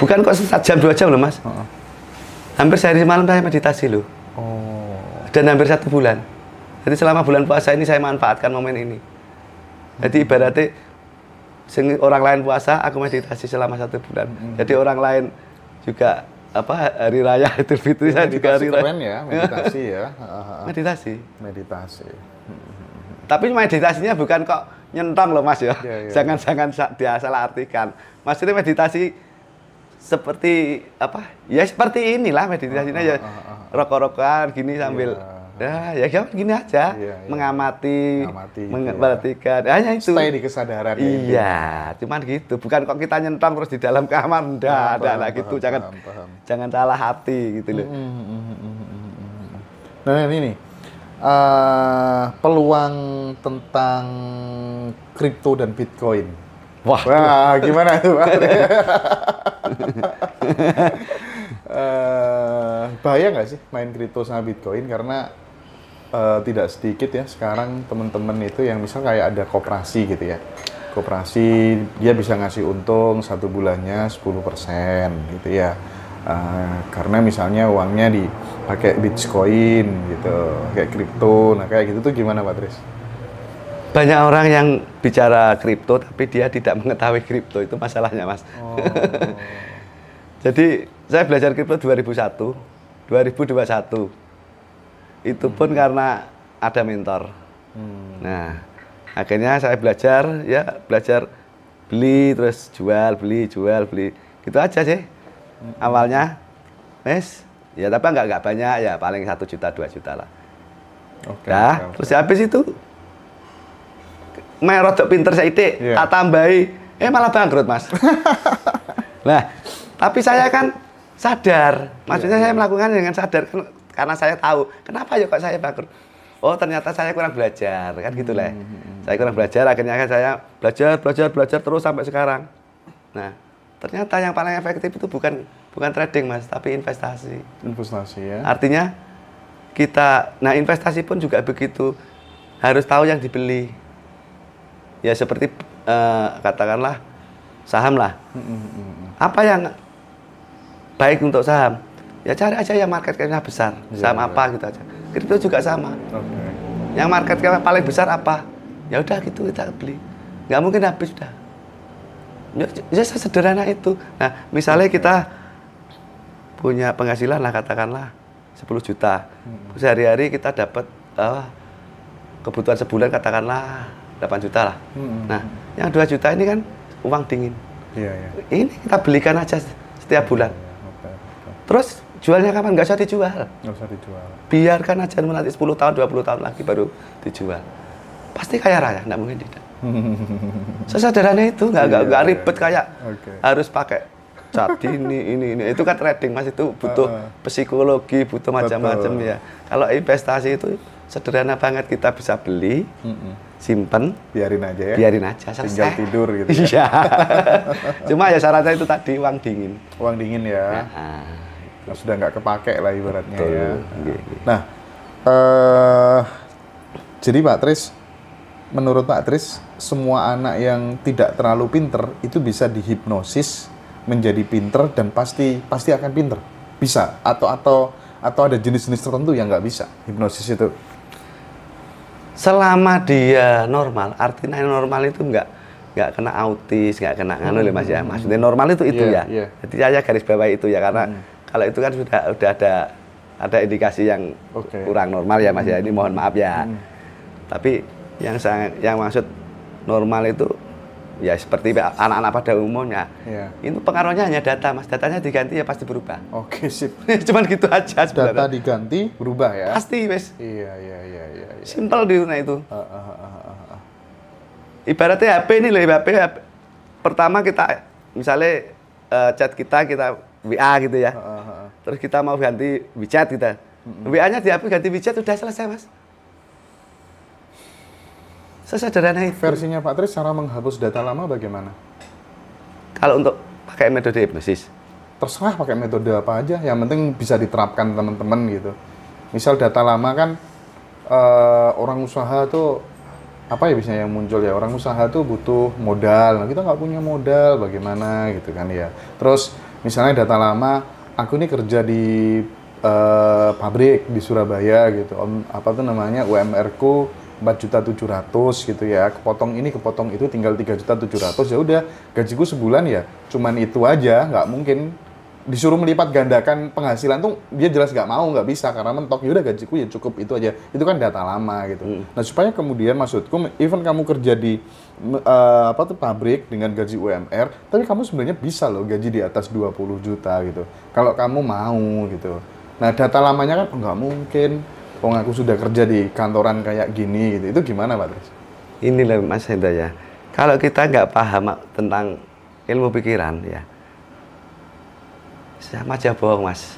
bukan kok jam dua jam loh mas oh. hampir sehari malam saya meditasi loh oh. dan hampir satu bulan jadi selama bulan puasa ini saya manfaatkan momen ini jadi hmm. ibaratnya orang lain puasa, aku meditasi selama satu bulan. Hmm. Jadi orang lain juga apa hari raya Idul Fitri iya, saya juga hari raya. ya, meditasi ya. meditasi. Meditasi. Tapi meditasinya bukan kok nyentang loh Mas ya. Iya, iya. Jangan-jangan dia salah artikan. Mas ini meditasi seperti apa? Ya seperti inilah meditasinya ya. Rokok-rokokan gini sambil Nah, ya kan gini aja, iya, iya. mengamati, mengamati Gitu ya. Hanya itu. Stay di kesadaran. Ya, iya, ini. cuman gitu. Bukan kok kita nyentang terus di dalam kamar, enggak, ada lah gitu. Paham, jangan paham. jangan salah hati gitu loh. Mm, mm, nah, ini nih. Uh, peluang tentang kripto dan Bitcoin. Wah, Wah gimana tuh? uh, bahaya nggak sih main kripto sama Bitcoin karena uh, tidak sedikit ya sekarang teman-teman itu yang misal kayak ada koperasi gitu ya koperasi dia bisa ngasih untung satu bulannya 10% gitu ya uh, karena misalnya uangnya dipakai bitcoin gitu kayak kripto nah kayak gitu tuh gimana Pak Tris? Banyak orang yang bicara kripto tapi dia tidak mengetahui kripto itu masalahnya Mas. Oh. Jadi saya belajar kripto 2001, 2021 itu pun karena ada mentor hmm. nah akhirnya saya belajar ya belajar beli terus jual beli jual beli gitu aja sih hmm. awalnya mes ya tapi nggak nggak banyak ya paling satu juta dua juta lah okay, nah okay, terus okay. habis itu main rotok pinter saya itu, yeah. tak tambahi eh malah bangkrut mas nah tapi saya kan sadar maksudnya yeah, saya yeah. melakukan dengan sadar karena saya tahu kenapa ya kok saya bangkrut oh ternyata saya kurang belajar kan gitu hmm, lah hmm, hmm, saya kurang belajar akhirnya kan saya belajar belajar belajar terus sampai sekarang nah ternyata yang paling efektif itu bukan bukan trading mas tapi investasi investasi ya artinya kita nah investasi pun juga begitu harus tahu yang dibeli ya seperti uh, katakanlah saham lah apa yang baik untuk saham ya cari aja yang market capnya besar yeah, sama iya. yeah. apa gitu aja kripto juga sama okay. yang market cap paling besar apa ya udah gitu kita beli nggak mungkin habis dah ya, ya sederhana itu nah misalnya kita punya penghasilan lah katakanlah 10 juta hmm. sehari-hari kita dapat uh, kebutuhan sebulan katakanlah 8 juta lah hmm. nah yang 2 juta ini kan uang dingin yeah, yeah. ini kita belikan aja setiap bulan iya, iya. terus Jualnya kapan? Gak usah dijual. Gak usah dijual. Biarkan aja nanti 10 tahun, 20 tahun lagi baru dijual. Pasti kaya raya, nggak mungkin tidak. Sesederhana itu, nggak iya, ribet iya. kayak okay. harus pakai cat ini ini ini itu kan trading mas itu butuh psikologi butuh macam-macam ya kalau investasi itu sederhana banget kita bisa beli simpan, simpen biarin aja ya biarin aja selesai. tinggal tidur gitu ya. iya cuma ya syaratnya itu tadi uang dingin uang dingin ya nah, sudah nggak kepake lah ibaratnya Betul. ya. Iya, iya. Nah, uh, jadi Pak Tris, menurut Pak Tris, semua anak yang tidak terlalu pinter itu bisa dihipnosis menjadi pinter dan pasti pasti akan pinter, bisa atau atau atau ada jenis-jenis tertentu yang nggak bisa hipnosis itu. Selama dia normal, artinya normal itu nggak nggak kena autis, nggak kena anu hmm. mas ya. Hmm. Maksudnya normal itu itu yeah, ya. Yeah. Jadi saya garis bawah itu ya karena hmm kalau itu kan sudah sudah ada ada indikasi yang okay. kurang normal ya Mas ya. Ini hmm. mohon maaf ya. Hmm. Tapi yang saya yang maksud normal itu ya seperti anak-anak pada umumnya. Yeah. Itu pengaruhnya hanya data Mas. Datanya diganti ya pasti berubah. Oke, okay, sip. Cuman gitu aja sebenarnya. Data diganti berubah ya. Pasti, mas Iya, iya, iya, iya. iya. Simpel di dunia itu. Ah, ah, ah, Ibaratnya HP ini loh, HP, HP pertama kita misalnya uh, chat kita kita WA gitu ya. Uh, uh, uh. Terus kita mau ganti WeChat kita. Uh, uh. WA-nya dihapus ganti WeChat sudah selesai, Mas. Sesederhana itu. Versinya Pak Tris cara menghapus data lama bagaimana? Kalau untuk pakai metode hipnosis. Terserah pakai metode apa aja, yang penting bisa diterapkan teman-teman gitu. Misal data lama kan uh, orang usaha tuh apa ya biasanya yang muncul ya orang usaha tuh butuh modal nah, kita nggak punya modal bagaimana gitu kan ya terus misalnya data lama aku ini kerja di uh, pabrik di Surabaya gitu om apa tuh namanya UMR ku empat juta 700 gitu ya kepotong ini kepotong itu tinggal 3 juta 700 ya udah gajiku sebulan ya cuman itu aja nggak mungkin disuruh melipat gandakan penghasilan tuh dia jelas nggak mau nggak bisa karena mentok ya udah gajiku ya cukup itu aja itu kan data lama gitu hmm. nah supaya kemudian maksudku even kamu kerja di uh, apa tuh pabrik dengan gaji UMR tapi kamu sebenarnya bisa loh gaji di atas 20 juta gitu kalau kamu mau gitu nah data lamanya kan oh, nggak mungkin Wong oh, aku sudah kerja di kantoran kayak gini gitu itu gimana Pak Tris? Inilah Mas Hendra ya kalau kita nggak paham tentang ilmu pikiran ya sama aja bohong mas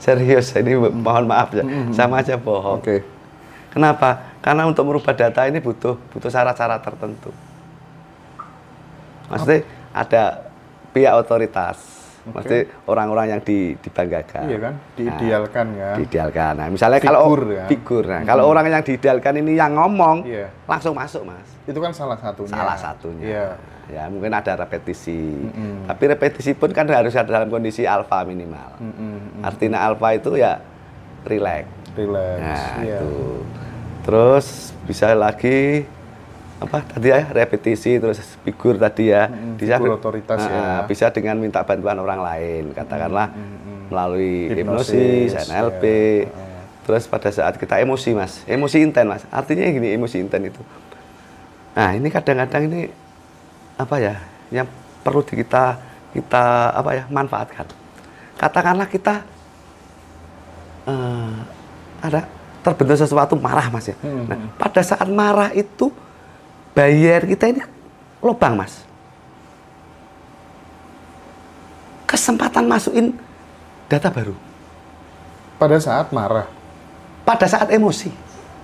serius ini mohon maaf ya mm-hmm. sama aja bohong okay. kenapa karena untuk merubah data ini butuh butuh syarat-syarat tertentu maksudnya ada pihak otoritas Okay. Pasti orang-orang yang dibanggakan. Iya kan? Nah, diidealkan nah, kan. Diidealkan. Nah, misalnya figur, kalau ya? figur. Nah, hmm. kalau orang yang diidealkan ini yang ngomong, yeah. langsung masuk, Mas. Itu kan salah satunya. Salah satunya. Yeah. Ya, mungkin ada repetisi. Mm -hmm. Tapi repetisi pun kan harus ada dalam kondisi alfa minimal. Mm -hmm. Artinya alfa itu ya relax. Relax. Nah, yeah. itu. Terus bisa lagi apa tadi ya repetisi terus figur tadi ya hmm, bisa otoritas uh, ya bisa dengan minta bantuan orang lain katakanlah hmm, hmm, melalui hipnosis, hipnosis NLP ya. terus pada saat kita emosi mas emosi intens mas artinya gini emosi intens itu nah ini kadang-kadang ini apa ya yang perlu kita kita apa ya manfaatkan katakanlah kita uh, ada terbentuk sesuatu marah mas ya hmm. nah pada saat marah itu bayar kita ini lubang mas kesempatan masukin data baru pada saat marah pada saat emosi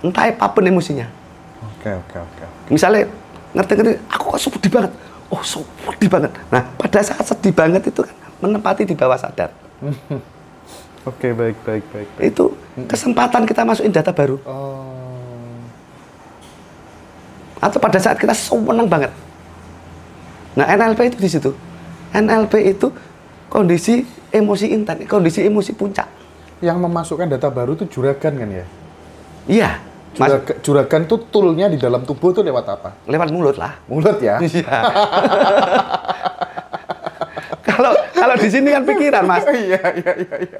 entah apapun emosinya oke oke oke misalnya ngerti-ngerti aku kok sedih banget oh sedih banget nah pada saat sedih banget itu kan menempati di bawah sadar oke baik baik baik, baik. itu kesempatan kita masukin data baru oh atau pada saat kita senang banget. Nah, NLP itu di situ. NLP itu kondisi emosi intan, kondisi emosi puncak. Yang memasukkan data baru itu juragan kan ya? Iya. Juragan, juragan tuh toolnya di dalam tubuh tuh lewat apa? Lewat mulut lah. Mulut ya? Iya. Kalau di sini kan pikiran, Mas. Iya, iya, iya, iya, iya.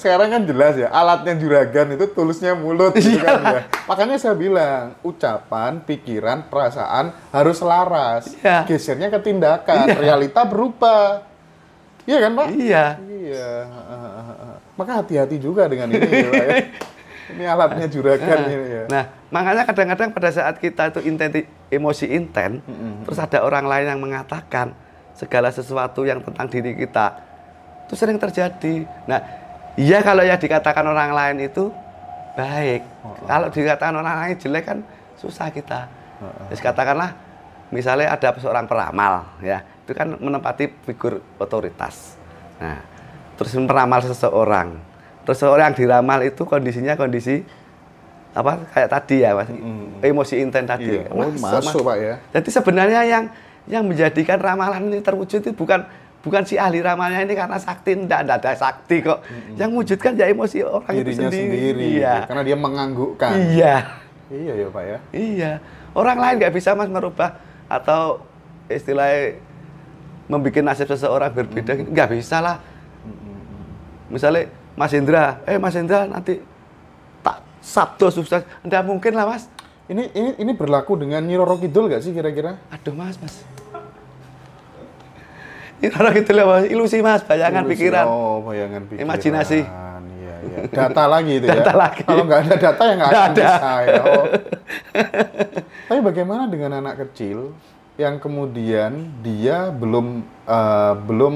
Sekarang kan jelas ya, alatnya juragan itu tulusnya mulut gitu Iya. kan ya. Makanya saya bilang, ucapan, pikiran, perasaan harus selaras. Iya. Gesernya ke tindakan, iya. realita berubah. Iya kan, Pak? Iya. Iya. Maka hati-hati juga dengan ini ya, Pak. Ya. Ini alatnya juragan nah, ini ya. Nah, makanya kadang-kadang pada saat kita itu inten emosi inten, mm -hmm. terus ada orang lain yang mengatakan, segala sesuatu yang tentang diri kita itu sering terjadi. Nah, iya kalau ya dikatakan orang lain itu baik. Kalau dikatakan orang lain jelek kan susah kita. Oh, Terus katakanlah misalnya ada seorang peramal ya, itu kan menempati figur otoritas. Nah, terus meramal seseorang. Terus seorang yang diramal itu kondisinya kondisi apa kayak tadi ya mas mm. emosi intens tadi iya. Oh, masuk mas. pak ya jadi sebenarnya yang yang menjadikan ramalan ini terwujud itu bukan bukan si ahli ramalnya ini karena sakti tidak ada sakti kok hmm. yang wujudkan ya emosi orang Dirinya itu sendiri, sendiri iya. Gitu, karena dia menganggukkan iya iya ya pak ya iya orang lain nggak bisa mas merubah atau istilahnya membuat nasib seseorang berbeda hmm. bisa lah misalnya Mas Indra eh Mas Indra nanti tak Sabtu sukses tidak mungkin lah mas ini ini ini berlaku dengan Nyiroro Kidul gak sih kira-kira? Aduh mas mas. Nyiroro Kidul mas, Ilusi mas, bayangan Ilusi, pikiran. Oh bayangan pikiran. Imajinasi. Iya iya. Data lagi itu data ya. Data lagi. Kalau nggak ada data ya nggak akan ada. bisa ya. Oh. Tapi bagaimana dengan anak kecil yang kemudian dia belum uh, belum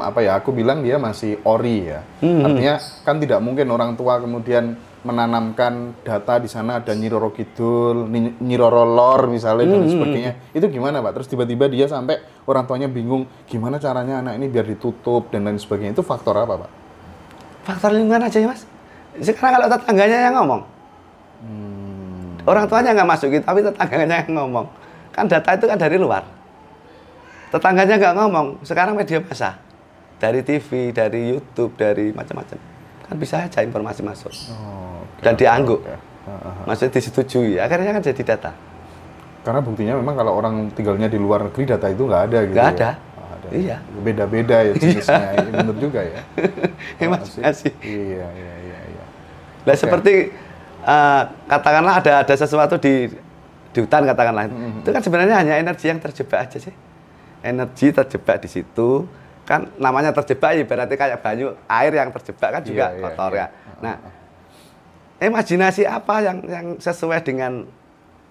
apa ya? Aku bilang dia masih ori ya. Hmm. Artinya kan tidak mungkin orang tua kemudian menanamkan data di sana ada Nyiroro Kidul, Nyiroro Lor misalnya hmm. dan hmm, hmm, sebagainya. Hmm. Itu gimana Pak? Terus tiba-tiba dia sampai orang tuanya bingung gimana caranya anak ini biar ditutup dan lain sebagainya. Itu faktor apa Pak? Faktor lingkungan aja ya Mas. Sekarang kalau tetangganya yang ngomong. Hmm. Orang tuanya nggak masuk gitu, tapi tetangganya yang ngomong. Kan data itu kan dari luar. Tetangganya nggak ngomong. Sekarang media massa. Dari TV, dari YouTube, dari macam-macam. Kan bisa aja informasi masuk. Oh dan diangguk. Maksudnya disetujui, akhirnya kan jadi data. Karena buktinya memang kalau orang tinggalnya di luar negeri data itu nggak ada gitu. Nggak ya. ada. Ya? ada. Iya. Beda-beda ya iya. jenisnya. Iya. ya, juga ya. Iya Emang sih. Iya, Iya, iya, iya. iya. Nah, okay. seperti uh, katakanlah ada ada sesuatu di di hutan katakanlah. Mm-hmm, mm-hmm. Itu kan sebenarnya hanya energi yang terjebak aja sih. Energi terjebak di situ kan namanya terjebak ibaratnya kayak banyu air yang terjebak kan juga iya, iya kotor iya. ya. Nah, imajinasi apa yang yang sesuai dengan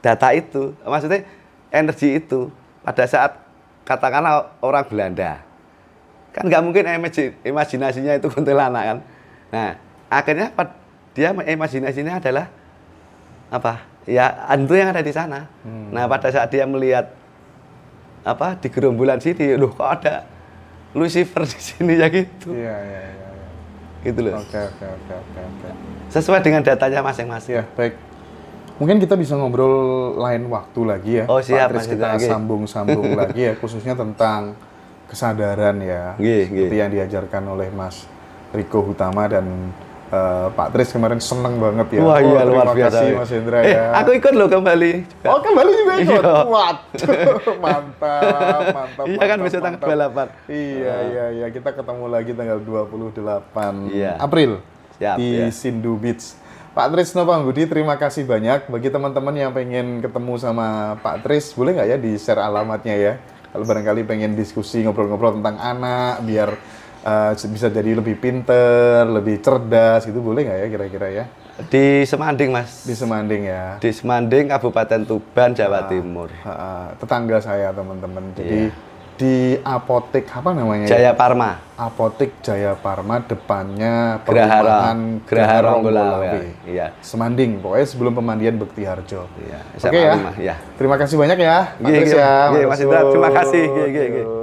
data itu maksudnya energi itu pada saat katakanlah orang Belanda kan nggak mungkin imajinasinya itu kuntilanak kan nah akhirnya dia imajinasinya adalah apa ya hantu yang ada di sana hmm. nah pada saat dia melihat apa di gerombolan sini loh kok ada Lucifer di sini ya gitu iya, iya iya iya gitu loh oke oke oke oke sesuai dengan datanya masing-masing. Ya, baik. Mungkin kita bisa ngobrol lain waktu lagi ya. Oh siap, Pak kita sambung-sambung lagi ya, khususnya tentang kesadaran ya, gih, seperti gih. yang diajarkan oleh Mas Riko Hutama dan uh, Pak Tris kemarin seneng banget ya. Wah iya, oh, luar terima biasa. kasih Mas Indra eh, ya. Aku ikut loh kembali. Juga. Oh kembali juga ikut. Iya. Waduh, mantap, mantap. Iya kan tanggal 28. Iya, iya, iya. Kita ketemu lagi tanggal 28 iya. April. Siap, di ya. Sindu Beach. Pak Trisno Budi, terima kasih banyak. Bagi teman-teman yang pengen ketemu sama Pak Tris, boleh nggak ya di-share alamatnya ya? Kalau barangkali pengen diskusi ngobrol-ngobrol tentang anak, biar uh, bisa jadi lebih pinter, lebih cerdas, gitu boleh nggak ya kira-kira ya? Di Semanding, Mas. Di Semanding ya. Di Semanding, Kabupaten Tuban, Jawa ah, Timur. Ah, tetangga saya, teman-teman. Jadi... Yeah di apotek apa namanya? Ya? Jaya Parma. Apotek Jaya Parma depannya perumahan Geraha Ronggolawe. Iya. Semanding, pokoknya sebelum pemandian Bekti Harjo. Iya. Oke okay, ya. ya. Terima kasih banyak ya. Iya, iya. Terima kasih. ya. Iya, Mas Indra, terima kasih. Iya, iya, iya.